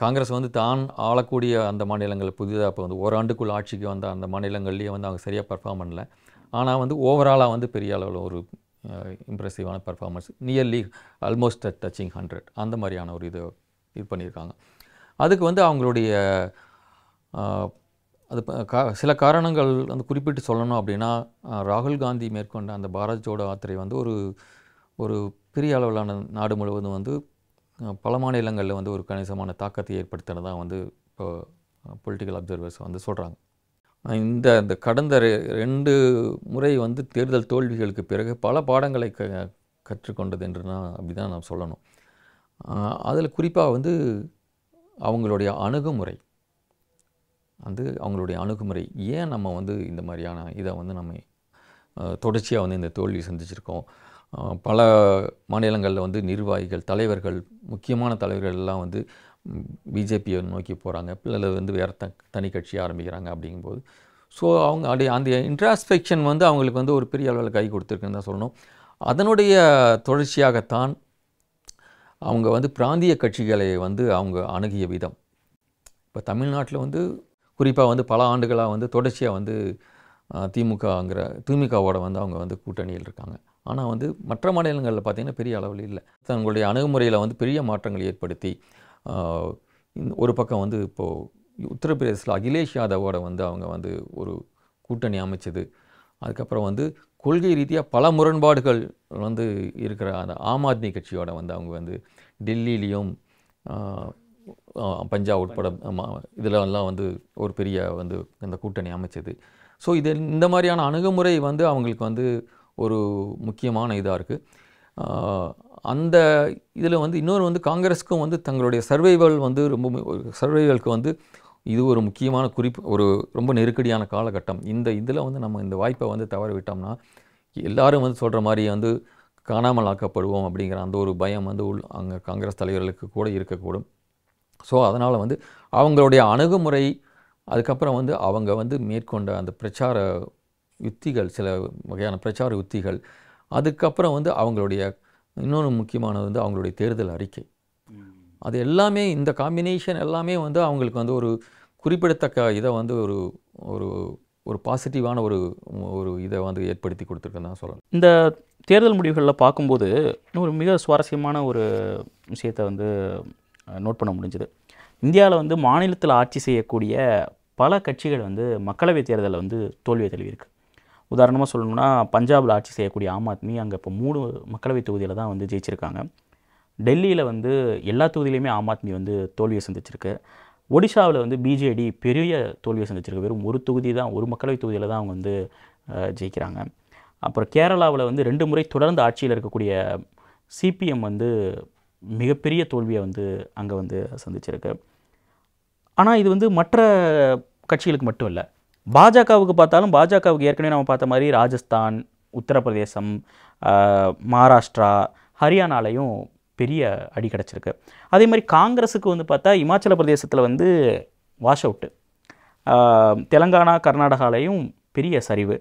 காங்கிரஸ் வந்து தான் ஆளக்கூடிய அந்த மாநிலங்கள் புதிதாக இப்போ வந்து ஓராண்டுக்குள் ஆட்சிக்கு வந்த அந்த மாநிலங்கள்லேயே வந்து அவங்க சரியாக பர்ஃபார்ம் பண்ணல ஆனால் வந்து ஓவராலாக வந்து பெரிய அளவில் ஒரு இம்ப்ரெசிவான performance nearly almost touching hundred அந்த மாதிரியான ஒரு இது இது பண்ணியிருக்காங்க அதுக்கு வந்து அவங்களுடைய அது சில காரணங்கள் வந்து குறிப்பிட்டு சொல்லணும் அப்படின்னா ராகுல் காந்தி மேற்கொண்ட அந்த பாரத் ஜோடோ யாத்திரை வந்து ஒரு ஒரு பெரிய அளவிலான நாடு முழுவதும் வந்து பல மாநிலங்களில் வந்து ஒரு கணிசமான தாக்கத்தை தான் வந்து இப்போ பொலிட்டிக்கல் அப்சர்வர்ஸ் வந்து சொல்கிறாங்க இந்த இந்த கடந்த ரெண்டு முறை வந்து தேர்தல் தோல்விகளுக்கு பிறகு பல பாடங்களை க கற்றுக்கொண்டது என்று நான் அப்படி தான் நான் சொல்லணும் அதில் குறிப்பாக வந்து அவங்களுடைய அணுகுமுறை வந்து அவங்களுடைய அணுகுமுறை ஏன் நம்ம வந்து இந்த மாதிரியான இதை வந்து நம்ம தொடர்ச்சியாக வந்து இந்த தோல்வி சந்திச்சிருக்கோம் பல மாநிலங்களில் வந்து நிர்வாகிகள் தலைவர்கள் முக்கியமான தலைவர்கள் எல்லாம் வந்து பிஜேபியை நோக்கி போகிறாங்க பிள்ளைகளை வந்து வேறு த தனி கட்சியாக ஆரம்பிக்கிறாங்க அப்படிங்கும்போது ஸோ அவங்க அப்படி அந்த இன்ட்ராஸ்பெக்ஷன் வந்து அவங்களுக்கு வந்து ஒரு பெரிய அளவில் கை கொடுத்துருக்குன்னு தான் சொல்லணும் அதனுடைய தொடர்ச்சியாகத்தான் அவங்க வந்து பிராந்திய கட்சிகளை வந்து அவங்க அணுகிய விதம் இப்போ தமிழ்நாட்டில் வந்து குறிப்பாக வந்து பல ஆண்டுகளாக வந்து தொடர்ச்சியாக வந்து திமுகங்கிற திமுகவோட வந்து அவங்க வந்து கூட்டணியில் இருக்காங்க ஆனால் வந்து மற்ற மாநிலங்களில் பார்த்திங்கன்னா பெரிய அளவில் இல்லை தங்களுடைய அணுகுமுறையில் வந்து பெரிய மாற்றங்கள் ஏற்படுத்தி ஒரு பக்கம் வந்து இப்போது உத்தரப்பிரதேசில் அகிலேஷ் யாதவோட வந்து அவங்க வந்து ஒரு கூட்டணி அமைச்சது அதுக்கப்புறம் வந்து கொள்கை ரீதியாக பல முரண்பாடுகள் வந்து இருக்கிற அந்த ஆம் ஆத்மி கட்சியோட வந்து அவங்க வந்து டெல்லியிலையும் பஞ்சாப் உட்பட இதிலெல்லாம் வந்து ஒரு பெரிய வந்து இந்த கூட்டணி அமைச்சது ஸோ இது இந்த மாதிரியான அணுகுமுறை வந்து அவங்களுக்கு வந்து ஒரு முக்கியமான இதாக இருக்குது அந்த இதில் வந்து இன்னொரு வந்து காங்கிரஸுக்கும் வந்து தங்களுடைய சர்வைவல் வந்து ரொம்ப சர்வைவலுக்கு வந்து இது ஒரு முக்கியமான குறிப்பு ஒரு ரொம்ப நெருக்கடியான காலகட்டம் இந்த இதில் வந்து நம்ம இந்த வாய்ப்பை வந்து தவற விட்டோம்னா எல்லோரும் வந்து சொல்கிற மாதிரி வந்து காணாமல் ஆக்கப்படுவோம் அப்படிங்கிற அந்த ஒரு பயம் வந்து உள் அங்கே காங்கிரஸ் தலைவர்களுக்கு கூட இருக்கக்கூடும் ஸோ அதனால் வந்து அவங்களுடைய அணுகுமுறை அதுக்கப்புறம் வந்து அவங்க வந்து மேற்கொண்ட அந்த பிரச்சார யுத்திகள் சில வகையான பிரச்சார யுத்திகள் அதுக்கப்புறம் வந்து அவங்களுடைய இன்னொன்று முக்கியமானது வந்து அவங்களுடைய தேர்தல் அறிக்கை அது எல்லாமே இந்த காம்பினேஷன் எல்லாமே வந்து அவங்களுக்கு வந்து ஒரு குறிப்பிடத்தக்க இதை வந்து ஒரு ஒரு ஒரு பாசிட்டிவான ஒரு ஒரு இதை வந்து ஏற்படுத்தி கொடுத்துருக்குன்னு தான் சொல்லணும் இந்த தேர்தல் முடிவுகளில் பார்க்கும்போது ஒரு மிக சுவாரஸ்யமான ஒரு விஷயத்தை வந்து நோட் பண்ண முடிஞ்சுது இந்தியாவில் வந்து மாநிலத்தில் ஆட்சி செய்யக்கூடிய பல கட்சிகள் வந்து மக்களவைத் தேர்தலில் வந்து தோல்வியை தழுவியிருக்கு உதாரணமாக சொல்லணும்னா பஞ்சாபில் ஆட்சி செய்யக்கூடிய ஆம் ஆத்மி அங்கே இப்போ மூணு மக்களவை தொகுதியில் தான் வந்து ஜெயிச்சிருக்காங்க டெல்லியில் வந்து எல்லா தொகுதியிலையுமே ஆம் ஆத்மி வந்து தோல்வியை சந்திச்சிருக்கு ஒடிஷாவில் வந்து பிஜேடி பெரிய தோல்வியை சந்திச்சிருக்கு வெறும் ஒரு தொகுதி தான் ஒரு மக்களவை தொகுதியில் தான் அவங்க வந்து ஜெயிக்கிறாங்க அப்புறம் கேரளாவில் வந்து ரெண்டு முறை தொடர்ந்து ஆட்சியில் இருக்கக்கூடிய சிபிஎம் வந்து மிகப்பெரிய தோல்வியை வந்து அங்கே வந்து சந்திச்சிருக்கு ஆனால் இது வந்து மற்ற கட்சிகளுக்கு மட்டும் இல்லை பாஜகவுக்கு பார்த்தாலும் பாஜகவுக்கு ஏற்கனவே நம்ம பார்த்த மாதிரி ராஜஸ்தான் உத்தரப்பிரதேசம் மகாராஷ்டிரா ஹரியானாலையும் பெரிய அடி கிடச்சிருக்கு அதே மாதிரி காங்கிரஸுக்கு வந்து பார்த்தா இமாச்சல பிரதேசத்தில் வந்து வாஷ் அவுட்டு தெலங்கானா கர்நாடகாலையும் பெரிய சரிவு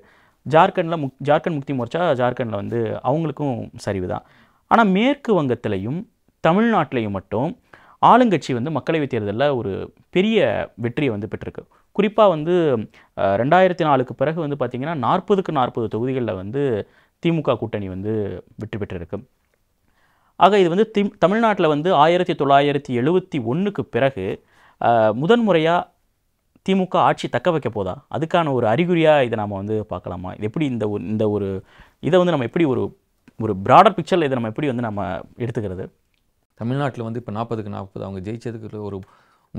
ஜார்க்கண்டில் முக் ஜார்க்கண்ட் முக்தி மோர்ச்சா ஜார்க்கண்டில் வந்து அவங்களுக்கும் சரிவு தான் ஆனால் மேற்கு வங்கத்திலையும் தமிழ்நாட்டிலையும் மட்டும் ஆளுங்கட்சி வந்து மக்களவைத் தேர்தலில் ஒரு பெரிய வெற்றியை வந்து பெற்றிருக்கு குறிப்பாக வந்து ரெண்டாயிரத்தி நாலுக்கு பிறகு வந்து பார்த்திங்கன்னா நாற்பதுக்கு நாற்பது தொகுதிகளில் வந்து திமுக கூட்டணி வந்து வெற்றி பெற்றிருக்கு ஆக இது வந்து தி தமிழ்நாட்டில் வந்து ஆயிரத்தி தொள்ளாயிரத்தி எழுபத்தி ஒன்றுக்கு பிறகு முதன்முறையாக திமுக ஆட்சி தக்க வைக்க போதா அதுக்கான ஒரு அறிகுறியாக இதை நம்ம வந்து பார்க்கலாமா இது எப்படி இந்த ஒரு இந்த ஒரு இதை வந்து நம்ம எப்படி ஒரு ஒரு ப்ராடர் பிக்சரில் இதை நம்ம எப்படி வந்து நம்ம எடுத்துக்கிறது தமிழ்நாட்டில் வந்து இப்போ நாற்பதுக்கு நாற்பது அவங்க ஜெயிச்சதுக்கு ஒரு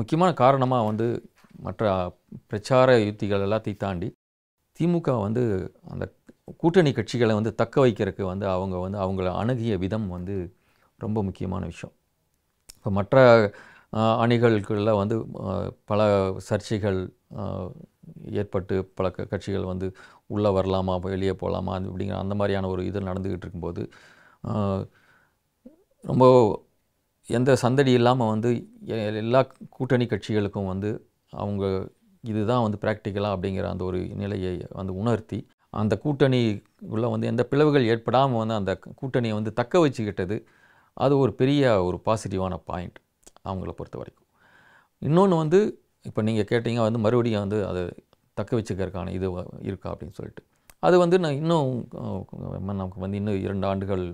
முக்கியமான காரணமாக வந்து மற்ற பிரச்சார யுக்திகள் எல்லாத்தையும் தாண்டி திமுக வந்து அந்த கூட்டணி கட்சிகளை வந்து தக்க வைக்கிறதுக்கு வந்து அவங்க வந்து அவங்கள அணுகிய விதம் வந்து ரொம்ப முக்கியமான விஷயம் இப்போ மற்ற அணிகளுக்குள்ள வந்து பல சர்ச்சைகள் ஏற்பட்டு பல கட்சிகள் வந்து உள்ளே வரலாமா வெளியே போகலாமா அப்படிங்கிற அந்த மாதிரியான ஒரு இது நடந்துக்கிட்டு இருக்கும்போது ரொம்ப எந்த சந்தடி இல்லாமல் வந்து எல்லா கூட்டணி கட்சிகளுக்கும் வந்து அவங்க இதுதான் வந்து ப்ராக்டிக்கலாக அப்படிங்கிற அந்த ஒரு நிலையை வந்து உணர்த்தி அந்த கூட்டணி உள்ளே வந்து எந்த பிளவுகள் ஏற்படாமல் வந்து அந்த கூட்டணியை வந்து தக்க வச்சுக்கிட்டது அது ஒரு பெரிய ஒரு பாசிட்டிவான பாயிண்ட் அவங்கள பொறுத்த வரைக்கும் இன்னொன்று வந்து இப்போ நீங்கள் கேட்டீங்க வந்து மறுபடியும் வந்து அதை தக்க வச்சுக்கிறதுக்கான இது இருக்கா அப்படின்னு சொல்லிட்டு அது வந்து நான் இன்னும் நமக்கு வந்து இன்னும் இரண்டு ஆண்டுகள்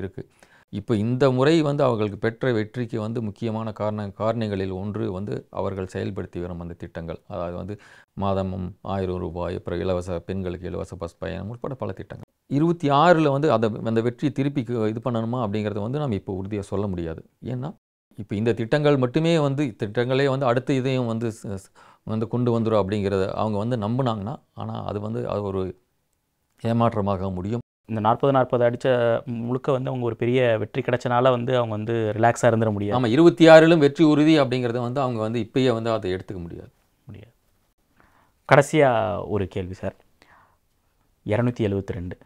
இருக்குது இப்போ இந்த முறை வந்து அவர்களுக்கு பெற்ற வெற்றிக்கு வந்து முக்கியமான காரண காரணிகளில் ஒன்று வந்து அவர்கள் செயல்படுத்தி வரும் அந்த திட்டங்கள் அதாவது வந்து மாதமும் ஆயிரம் ரூபாய் அப்புறம் இலவச பெண்களுக்கு இலவச பஸ் பயணம் உட்பட பல திட்டங்கள் இருபத்தி ஆறில் வந்து அதை அந்த வெற்றியை திருப்பி இது பண்ணணுமா அப்படிங்கிறத வந்து நம்ம இப்போ உறுதியாக சொல்ல முடியாது ஏன்னா இப்போ இந்த திட்டங்கள் மட்டுமே வந்து திட்டங்களே வந்து அடுத்த இதையும் வந்து வந்து கொண்டு வந்துடும் அப்படிங்கிறத அவங்க வந்து நம்பினாங்கன்னா ஆனால் அது வந்து அது ஒரு ஏமாற்றமாக முடியும் இந்த நாற்பது நாற்பது அடித்த முழுக்க வந்து அவங்க ஒரு பெரிய வெற்றி கிடைச்சனால வந்து அவங்க வந்து ரிலாக்ஸாக இருந்துட முடியாது ஆமாம் இருபத்தி ஆறிலும் வெற்றி உறுதி அப்படிங்கிறத வந்து அவங்க வந்து இப்பயே வந்து அதை எடுத்துக்க முடியாது முடியாது கடைசியாக ஒரு கேள்வி சார் இரநூத்தி எழுபத்தி ரெண்டு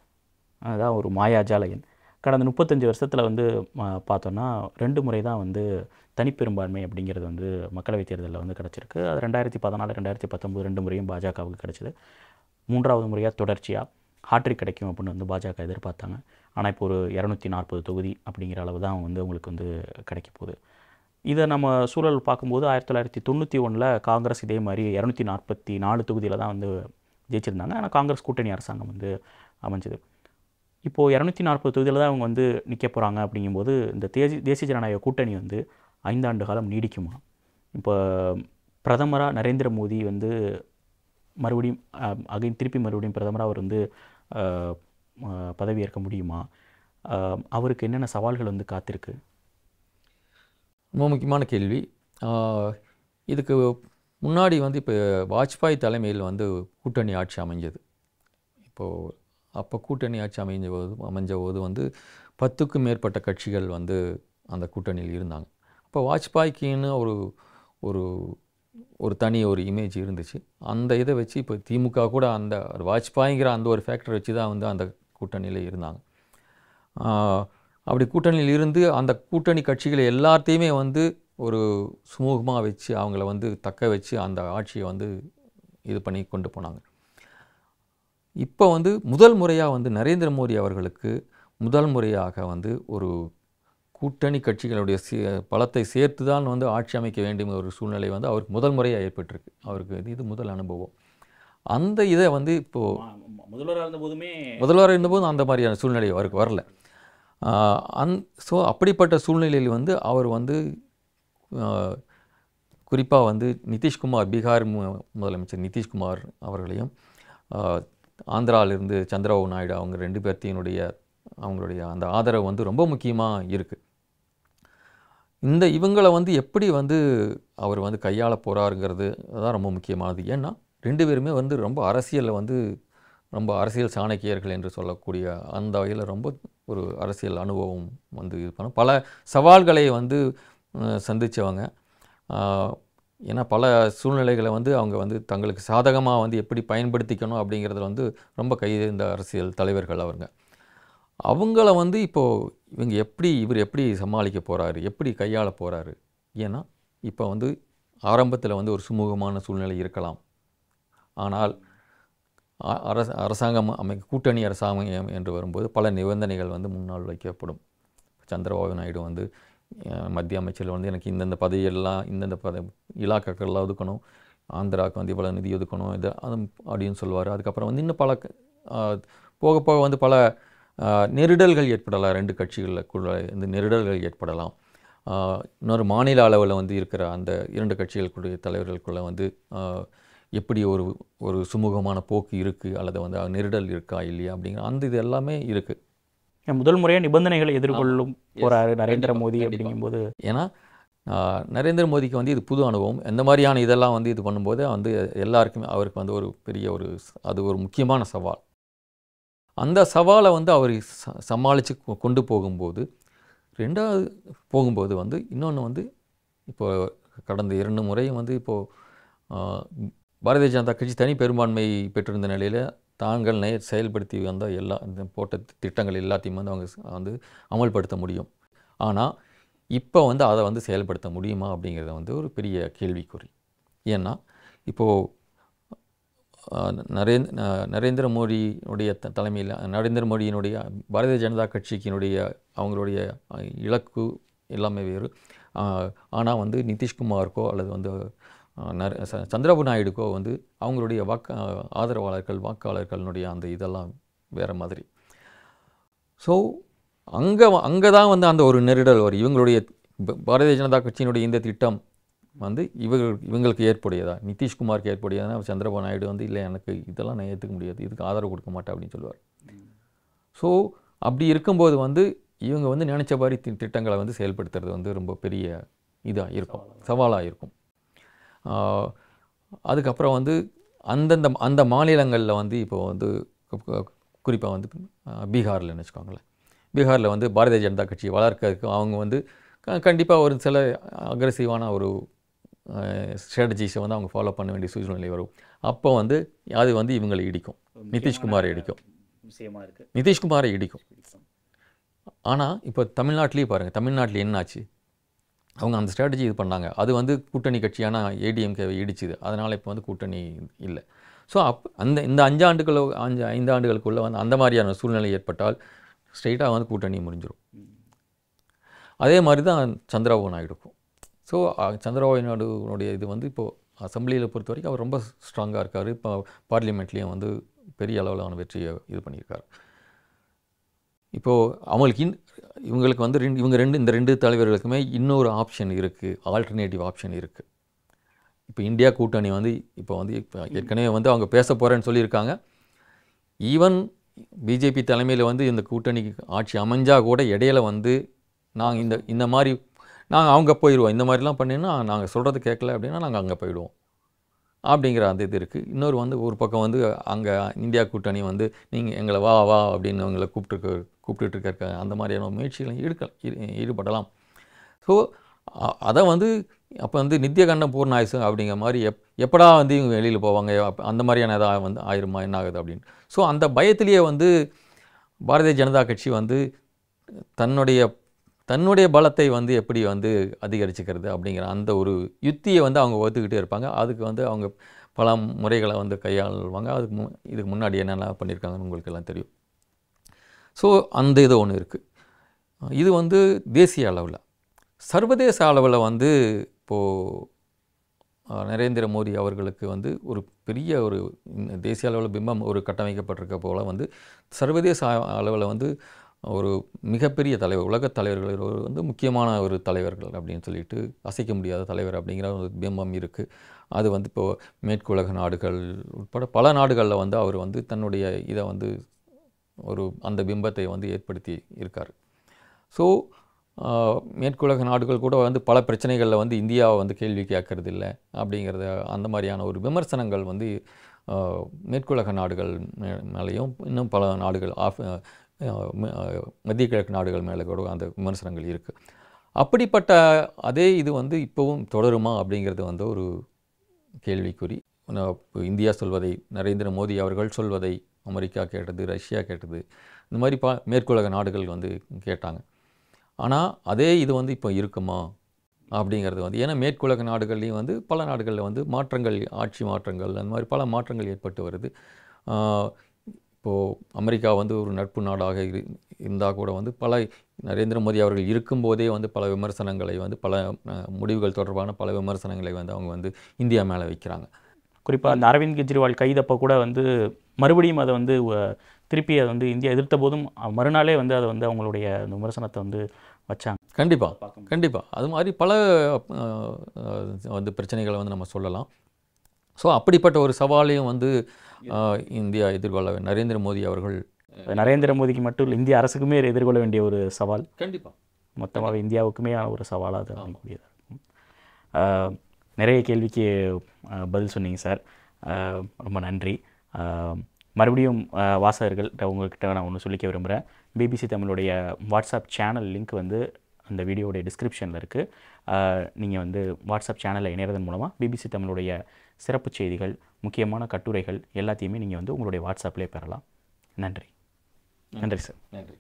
அதுதான் ஒரு மாயாஜாலயன் கடந்த முப்பத்தஞ்சு வருஷத்தில் வந்து பார்த்தோன்னா ரெண்டு முறை தான் வந்து தனிப்பெரும்பான்மை அப்படிங்கிறது வந்து மக்களவைத் தேர்தலில் வந்து கிடச்சிருக்கு அது ரெண்டாயிரத்தி பதினாலு ரெண்டாயிரத்தி பத்தொம்போது ரெண்டு முறையும் பாஜகவுக்கு கிடச்சிது மூன்றாவது முறையாக தொடர்ச்சியாக ஹாட்ரிக் கிடைக்கும் அப்படின்னு வந்து பாஜக எதிர்பார்த்தாங்க ஆனால் இப்போ ஒரு இரநூத்தி நாற்பது தொகுதி அப்படிங்கிற அளவு தான் வந்து அவங்களுக்கு வந்து கிடைக்க போகுது இதை நம்ம சூழல் பார்க்கும்போது ஆயிரத்தி தொள்ளாயிரத்தி தொண்ணூற்றி ஒன்றில் காங்கிரஸ் இதே மாதிரி இரநூத்தி நாற்பத்தி நாலு தொகுதியில் தான் வந்து ஜெயிச்சிருந்தாங்க ஆனால் காங்கிரஸ் கூட்டணி அரசாங்கம் வந்து அமைஞ்சது இப்போது இரநூத்தி நாற்பது தொகுதியில் தான் அவங்க வந்து நிற்க போகிறாங்க அப்படிங்கும்போது இந்த தேசி தேசிய ஜனநாயக கூட்டணி வந்து ஐந்தாண்டு காலம் நீடிக்குமா இப்போ பிரதமராக நரேந்திர மோடி வந்து மறுபடியும் அகை திருப்பி மறுபடியும் பிரதமராக அவர் வந்து பதவியேற்க முடியுமா அவருக்கு என்னென்ன சவால்கள் வந்து காத்திருக்கு ரொம்ப முக்கியமான கேள்வி இதுக்கு முன்னாடி வந்து இப்போ வாஜ்பாய் தலைமையில் வந்து கூட்டணி ஆட்சி அமைஞ்சது இப்போது அப்போ கூட்டணி ஆட்சி அமைஞ்ச போது அமைஞ்ச போது வந்து பத்துக்கும் மேற்பட்ட கட்சிகள் வந்து அந்த கூட்டணியில் இருந்தாங்க அப்போ வாஜ்பாய்க்குன்னு ஒரு ஒரு ஒரு தனி ஒரு இமேஜ் இருந்துச்சு அந்த இதை வச்சு இப்போ திமுக கூட அந்த வாஜ்பாய்ங்கிற அந்த ஒரு ஃபேக்டர் வச்சு தான் வந்து அந்த கூட்டணியில் இருந்தாங்க அப்படி கூட்டணியில் இருந்து அந்த கூட்டணி கட்சிகளை எல்லாத்தையுமே வந்து ஒரு சுமூகமாக வச்சு அவங்கள வந்து தக்க வச்சு அந்த ஆட்சியை வந்து இது பண்ணி கொண்டு போனாங்க இப்போ வந்து முதல் முறையாக வந்து நரேந்திர மோடி அவர்களுக்கு முதல் முறையாக வந்து ஒரு கூட்டணி கட்சிகளுடைய சே பலத்தை சேர்த்து தான் வந்து ஆட்சி அமைக்க வேண்டும் ஒரு சூழ்நிலை வந்து அவருக்கு முதல் முறையாக ஏற்பட்டிருக்கு அவருக்கு இது முதல் அனுபவம் அந்த இதை வந்து இப்போது முதல்வராக இருந்தபோதுமே முதல்வராக இருந்தபோதும் அந்த மாதிரியான சூழ்நிலை அவருக்கு வரல அந் ஸோ அப்படிப்பட்ட சூழ்நிலையில் வந்து அவர் வந்து குறிப்பாக வந்து நிதிஷ்குமார் பீகார் முதலமைச்சர் நிதிஷ்குமார் அவர்களையும் ஆந்திராவிலிருந்து சந்திரபாபு நாயுடு அவங்க ரெண்டு பேர்த்தியினுடைய அவங்களுடைய அந்த ஆதரவு வந்து ரொம்ப முக்கியமாக இருக்குது இந்த இவங்களை வந்து எப்படி வந்து அவர் வந்து கையாள போகிறாருங்கிறது தான் ரொம்ப முக்கியமானது ஏன்னா ரெண்டு பேருமே வந்து ரொம்ப அரசியலில் வந்து ரொம்ப அரசியல் சாணக்கியர்கள் என்று சொல்லக்கூடிய அந்த வகையில் ரொம்ப ஒரு அரசியல் அனுபவம் வந்து இது பண்ண பல சவால்களை வந்து சந்தித்தவங்க ஏன்னா பல சூழ்நிலைகளை வந்து அவங்க வந்து தங்களுக்கு சாதகமாக வந்து எப்படி பயன்படுத்திக்கணும் அப்படிங்கிறதுல வந்து ரொம்ப இந்த அரசியல் தலைவர்கள் அவங்க அவங்கள வந்து இப்போது இவங்க எப்படி இவர் எப்படி சமாளிக்க போகிறாரு எப்படி கையாள போகிறாரு ஏன்னா இப்போ வந்து ஆரம்பத்தில் வந்து ஒரு சுமூகமான சூழ்நிலை இருக்கலாம் ஆனால் அரசாங்கம் அமை கூட்டணி அரசாங்கம் என்று வரும்போது பல நிபந்தனைகள் வந்து முன்னால் வைக்கப்படும் சந்திரபாபு நாயுடு வந்து மத்திய அமைச்சரில் வந்து எனக்கு இந்தந்த பதவியெல்லாம் இந்தந்த பத இலாக்காக்கள்லாம் ஒதுக்கணும் ஆந்திராவுக்கு வந்து இவ்வளோ நிதி ஒதுக்கணும் இது அது அப்படின்னு சொல்லுவார் அதுக்கப்புறம் வந்து இன்னும் பல போக போக வந்து பல நெருடல்கள் ஏற்படலாம் ரெண்டு கட்சிகளுக்குள்ள இந்த நெருடல்கள் ஏற்படலாம் இன்னொரு மாநில அளவில் வந்து இருக்கிற அந்த இரண்டு கட்சிகளுக்குரிய தலைவர்களுக்குள்ளே வந்து எப்படி ஒரு ஒரு சுமூகமான போக்கு இருக்குது அல்லது வந்து நெருடல் இருக்கா இல்லையா அப்படிங்கிற அந்த இது எல்லாமே இருக்குது முதல் முறையாக நிபந்தனைகளை எதிர்கொள்ளும் போகிறாரு நரேந்திர மோடி அப்படிங்கும்போது ஏன்னா நரேந்திர மோடிக்கு வந்து இது புது அனுபவம் இந்த மாதிரியான இதெல்லாம் வந்து இது பண்ணும்போது வந்து எல்லாருக்குமே அவருக்கு வந்து ஒரு பெரிய ஒரு அது ஒரு முக்கியமான சவால் அந்த சவாலை வந்து அவர் சமாளித்து கொண்டு போகும்போது ரெண்டாவது போகும்போது வந்து இன்னொன்று வந்து இப்போ கடந்த இரண்டு முறையும் வந்து இப்போது பாரதிய ஜனதா கட்சி தனி பெரும்பான்மை பெற்றிருந்த நிலையில் தாங்கள் நே செயல்படுத்தி வந்த எல்லா இந்த போட்ட திட்டங்கள் எல்லாத்தையும் வந்து அவங்க வந்து அமல்படுத்த முடியும் ஆனால் இப்போ வந்து அதை வந்து செயல்படுத்த முடியுமா அப்படிங்கிறத வந்து ஒரு பெரிய கேள்விக்குறி ஏன்னா இப்போது நரேந்திர நரேந்திர மோடியினுடைய த தலைமையில் நரேந்திர மோடியினுடைய பாரதிய ஜனதா கட்சிக்கினுடைய அவங்களுடைய இலக்கு எல்லாமே வேறு ஆனால் வந்து நிதிஷ்குமாருக்கோ அல்லது வந்து நர சந்திரபாபு நாயுடுக்கோ வந்து அவங்களுடைய வாக்கு ஆதரவாளர்கள் வாக்காளர்களுடைய அந்த இதெல்லாம் வேறு மாதிரி ஸோ அங்கே அங்கே தான் வந்து அந்த ஒரு நெருடல் வரும் இவங்களுடைய பாரதிய ஜனதா கட்சியினுடைய இந்த திட்டம் வந்து இவர்கள் இவங்களுக்கு ஏற்புடையதா நிதிஷ்குமாருக்கு ஏற்புடையதானா சந்திரபாபு நாயுடு வந்து இல்லை எனக்கு இதெல்லாம் நான் ஏற்றுக்க முடியாது இதுக்கு ஆதரவு கொடுக்க மாட்டேன் அப்படின்னு சொல்லுவார் ஸோ அப்படி இருக்கும்போது வந்து இவங்க வந்து நினச்ச மாதிரி திட்டங்களை வந்து செயல்படுத்துறது வந்து ரொம்ப பெரிய இதாக இருக்கும் சவாலாக இருக்கும் அதுக்கப்புறம் வந்து அந்தந்த அந்த மாநிலங்களில் வந்து இப்போ வந்து குறிப்பாக வந்து பீகாரில் வச்சுக்கோங்களேன் பீகாரில் வந்து பாரதிய ஜனதா கட்சி வளர்க்கறதுக்கு அவங்க வந்து கண்டிப்பாக ஒரு சில அக்ரஸிவான ஒரு ஸ்ட்ராட்டஜிஸை வந்து அவங்க ஃபாலோ பண்ண வேண்டிய சூழ்நிலை வரும் அப்போ வந்து அது வந்து இவங்களை இடிக்கும் நிதிஷ்குமாரை இடிக்கும் நிதிஷ்குமாரை இடிக்கும் ஆனால் இப்போ தமிழ்நாட்டிலேயே பாருங்கள் தமிழ்நாட்டில் என்னாச்சு அவங்க அந்த ஸ்ட்ராட்டஜி இது பண்ணாங்க அது வந்து கூட்டணி கட்சியான ஏடிஎம்கேவை இடிச்சுது அதனால் இப்போ வந்து கூட்டணி இல்லை ஸோ அப் அந்த இந்த அஞ்சாண்டுகளோ அஞ்சு ஐந்து ஆண்டுகளுக்குள்ளே வந்து அந்த மாதிரியான சூழ்நிலை ஏற்பட்டால் ஸ்ட்ரெயிட்டாக வந்து கூட்டணி முடிஞ்சிடும் அதே மாதிரி தான் சந்திரபாபு நாயுடுக்கும் ஸோ சந்திரபாபு இது வந்து இப்போது அசம்பிளியில் பொறுத்த வரைக்கும் அவர் ரொம்ப ஸ்ட்ராங்காக இருக்கார் இப்போ பார்லிமெண்ட்லேயும் வந்து பெரிய அளவிலான வெற்றியை இது பண்ணியிருக்கார் இப்போது அவங்களுக்கு இன் இவங்களுக்கு வந்து ரெண்டு இவங்க ரெண்டு இந்த ரெண்டு தலைவர்களுக்குமே இன்னொரு ஆப்ஷன் இருக்குது ஆல்டர்னேட்டிவ் ஆப்ஷன் இருக்குது இப்போ இந்தியா கூட்டணி வந்து இப்போ வந்து இப்போ ஏற்கனவே வந்து அவங்க பேச போகிறேன்னு சொல்லியிருக்காங்க ஈவன் பிஜேபி தலைமையில் வந்து இந்த கூட்டணி ஆட்சி அமைஞ்சால் கூட இடையில வந்து நாங்கள் இந்த இந்த மாதிரி நாங்கள் அவங்க போயிடுவோம் இந்த மாதிரிலாம் பண்ணினா நாங்கள் சொல்கிறது கேட்கல அப்படின்னா நாங்கள் அங்கே போயிடுவோம் அப்படிங்கிற அந்த இது இருக்குது இன்னொரு வந்து ஒரு பக்கம் வந்து அங்கே இந்தியா கூட்டணி வந்து நீங்கள் எங்களை வா வா அப்படின்னு அவங்களை கூப்பிட்டுருக்க கூப்பிட்டுட்டு இருக்க அந்த மாதிரியான முயற்சிகளும் ஈடுக்க ஈடுபடலாம் ஸோ அதை வந்து அப்போ வந்து கண்டம் பூர்ண ஆயுசு அப்படிங்கிற மாதிரி எப் எப்படா வந்து இவங்க வெளியில் போவாங்க அந்த மாதிரியான இதாக வந்து ஆயிருமா என்ன ஆகுது அப்படின்னு ஸோ அந்த பயத்திலேயே வந்து பாரதிய ஜனதா கட்சி வந்து தன்னுடைய தன்னுடைய பலத்தை வந்து எப்படி வந்து அதிகரிச்சுக்கிறது அப்படிங்கிற அந்த ஒரு யுத்தியை வந்து அவங்க ஒத்துக்கிட்டே இருப்பாங்க அதுக்கு வந்து அவங்க பல முறைகளை வந்து கையாள்வாங்க அதுக்கு மு இதுக்கு முன்னாடி என்னென்ன பண்ணியிருக்காங்கன்னு உங்களுக்கு எல்லாம் தெரியும் ஸோ அந்த இது ஒன்று இருக்குது இது வந்து தேசிய அளவில் சர்வதேச அளவில் வந்து இப்போது நரேந்திர மோடி அவர்களுக்கு வந்து ஒரு பெரிய ஒரு தேசிய அளவில் பிம்பம் ஒரு கட்டமைக்கப்பட்டிருக்க போல் வந்து சர்வதேச அளவில் வந்து ஒரு மிகப்பெரிய தலைவர் உலகத் தலைவர்கள் ஒரு வந்து முக்கியமான ஒரு தலைவர்கள் அப்படின்னு சொல்லிட்டு அசைக்க முடியாத தலைவர் அப்படிங்கிற ஒரு பிம்பம் இருக்குது அது வந்து இப்போ மேற்குலக நாடுகள் உட்பட பல நாடுகளில் வந்து அவர் வந்து தன்னுடைய இதை வந்து ஒரு அந்த பிம்பத்தை வந்து ஏற்படுத்தி இருக்கார் ஸோ மேற்குலக நாடுகள் கூட வந்து பல பிரச்சனைகளில் வந்து இந்தியாவை வந்து கேள்வி கேட்கறது இல்லை அப்படிங்கிறத அந்த மாதிரியான ஒரு விமர்சனங்கள் வந்து மேற்குலக நாடுகள் மேலேயும் இன்னும் பல நாடுகள் ஆஃப் மத்திய கிழக்கு நாடுகள் மேலே கூட அந்த விமர்சனங்கள் இருக்குது அப்படிப்பட்ட அதே இது வந்து இப்போவும் தொடருமா அப்படிங்கிறது வந்து ஒரு கேள்விக்குறி இந்தியா சொல்வதை நரேந்திர மோடி அவர்கள் சொல்வதை அமெரிக்கா கேட்டது ரஷ்யா கேட்டது இந்த மாதிரி பா மேற்குலக நாடுகள் வந்து கேட்டாங்க ஆனால் அதே இது வந்து இப்போ இருக்குமா அப்படிங்கிறது வந்து ஏன்னா மேற்குலக நாடுகள்லேயும் வந்து பல நாடுகளில் வந்து மாற்றங்கள் ஆட்சி மாற்றங்கள் அந்த மாதிரி பல மாற்றங்கள் ஏற்பட்டு வருது இப்போது அமெரிக்கா வந்து ஒரு நட்பு நாடாக இரு இருந்தால் கூட வந்து பல நரேந்திர மோடி அவர்கள் இருக்கும்போதே வந்து பல விமர்சனங்களை வந்து பல முடிவுகள் தொடர்பான பல விமர்சனங்களை வந்து அவங்க வந்து இந்தியா மேலே வைக்கிறாங்க குறிப்பாக அந்த அரவிந்த் கெஜ்ரிவால் கைதப்போ கூட வந்து மறுபடியும் அதை வந்து திருப்பி அதை வந்து இந்தியா எதிர்த்த போதும் மறுநாளே வந்து அதை வந்து அவங்களுடைய விமர்சனத்தை வந்து வச்சாங்க கண்டிப்பாக கண்டிப்பாக அது மாதிரி பல வந்து பிரச்சனைகளை வந்து நம்ம சொல்லலாம் ஸோ அப்படிப்பட்ட ஒரு சவாலையும் வந்து இந்தியா எதிர்கொள்ள நரேந்திர மோடி அவர்கள் நரேந்திர மோடிக்கு மட்டும் இல்லை இந்திய அரசுக்குமே எதிர்கொள்ள வேண்டிய ஒரு சவால் கண்டிப்பாக மொத்தமாக இந்தியாவுக்குமே ஒரு சவாலாக அது அமைக்கூடியதாக இருக்கும் நிறைய கேள்விக்கு பதில் சொன்னீங்க சார் ரொம்ப நன்றி மறுபடியும் வாசகர்கள் உங்கள்கிட்ட நான் ஒன்று சொல்லிக்க விரும்புகிறேன் பிபிசி தமிழுடைய வாட்ஸ்அப் சேனல் லிங்க் வந்து அந்த வீடியோடைய டிஸ்கிரிப்ஷனில் இருக்குது நீங்கள் வந்து வாட்ஸ்அப் சேனலில் இணையதன் மூலமாக பிபிசி தமிழுடைய சிறப்பு செய்திகள் முக்கியமான கட்டுரைகள் எல்லாத்தையுமே நீங்கள் வந்து உங்களுடைய வாட்ஸ்அப்லேயே பெறலாம் நன்றி நன்றி சார் நன்றி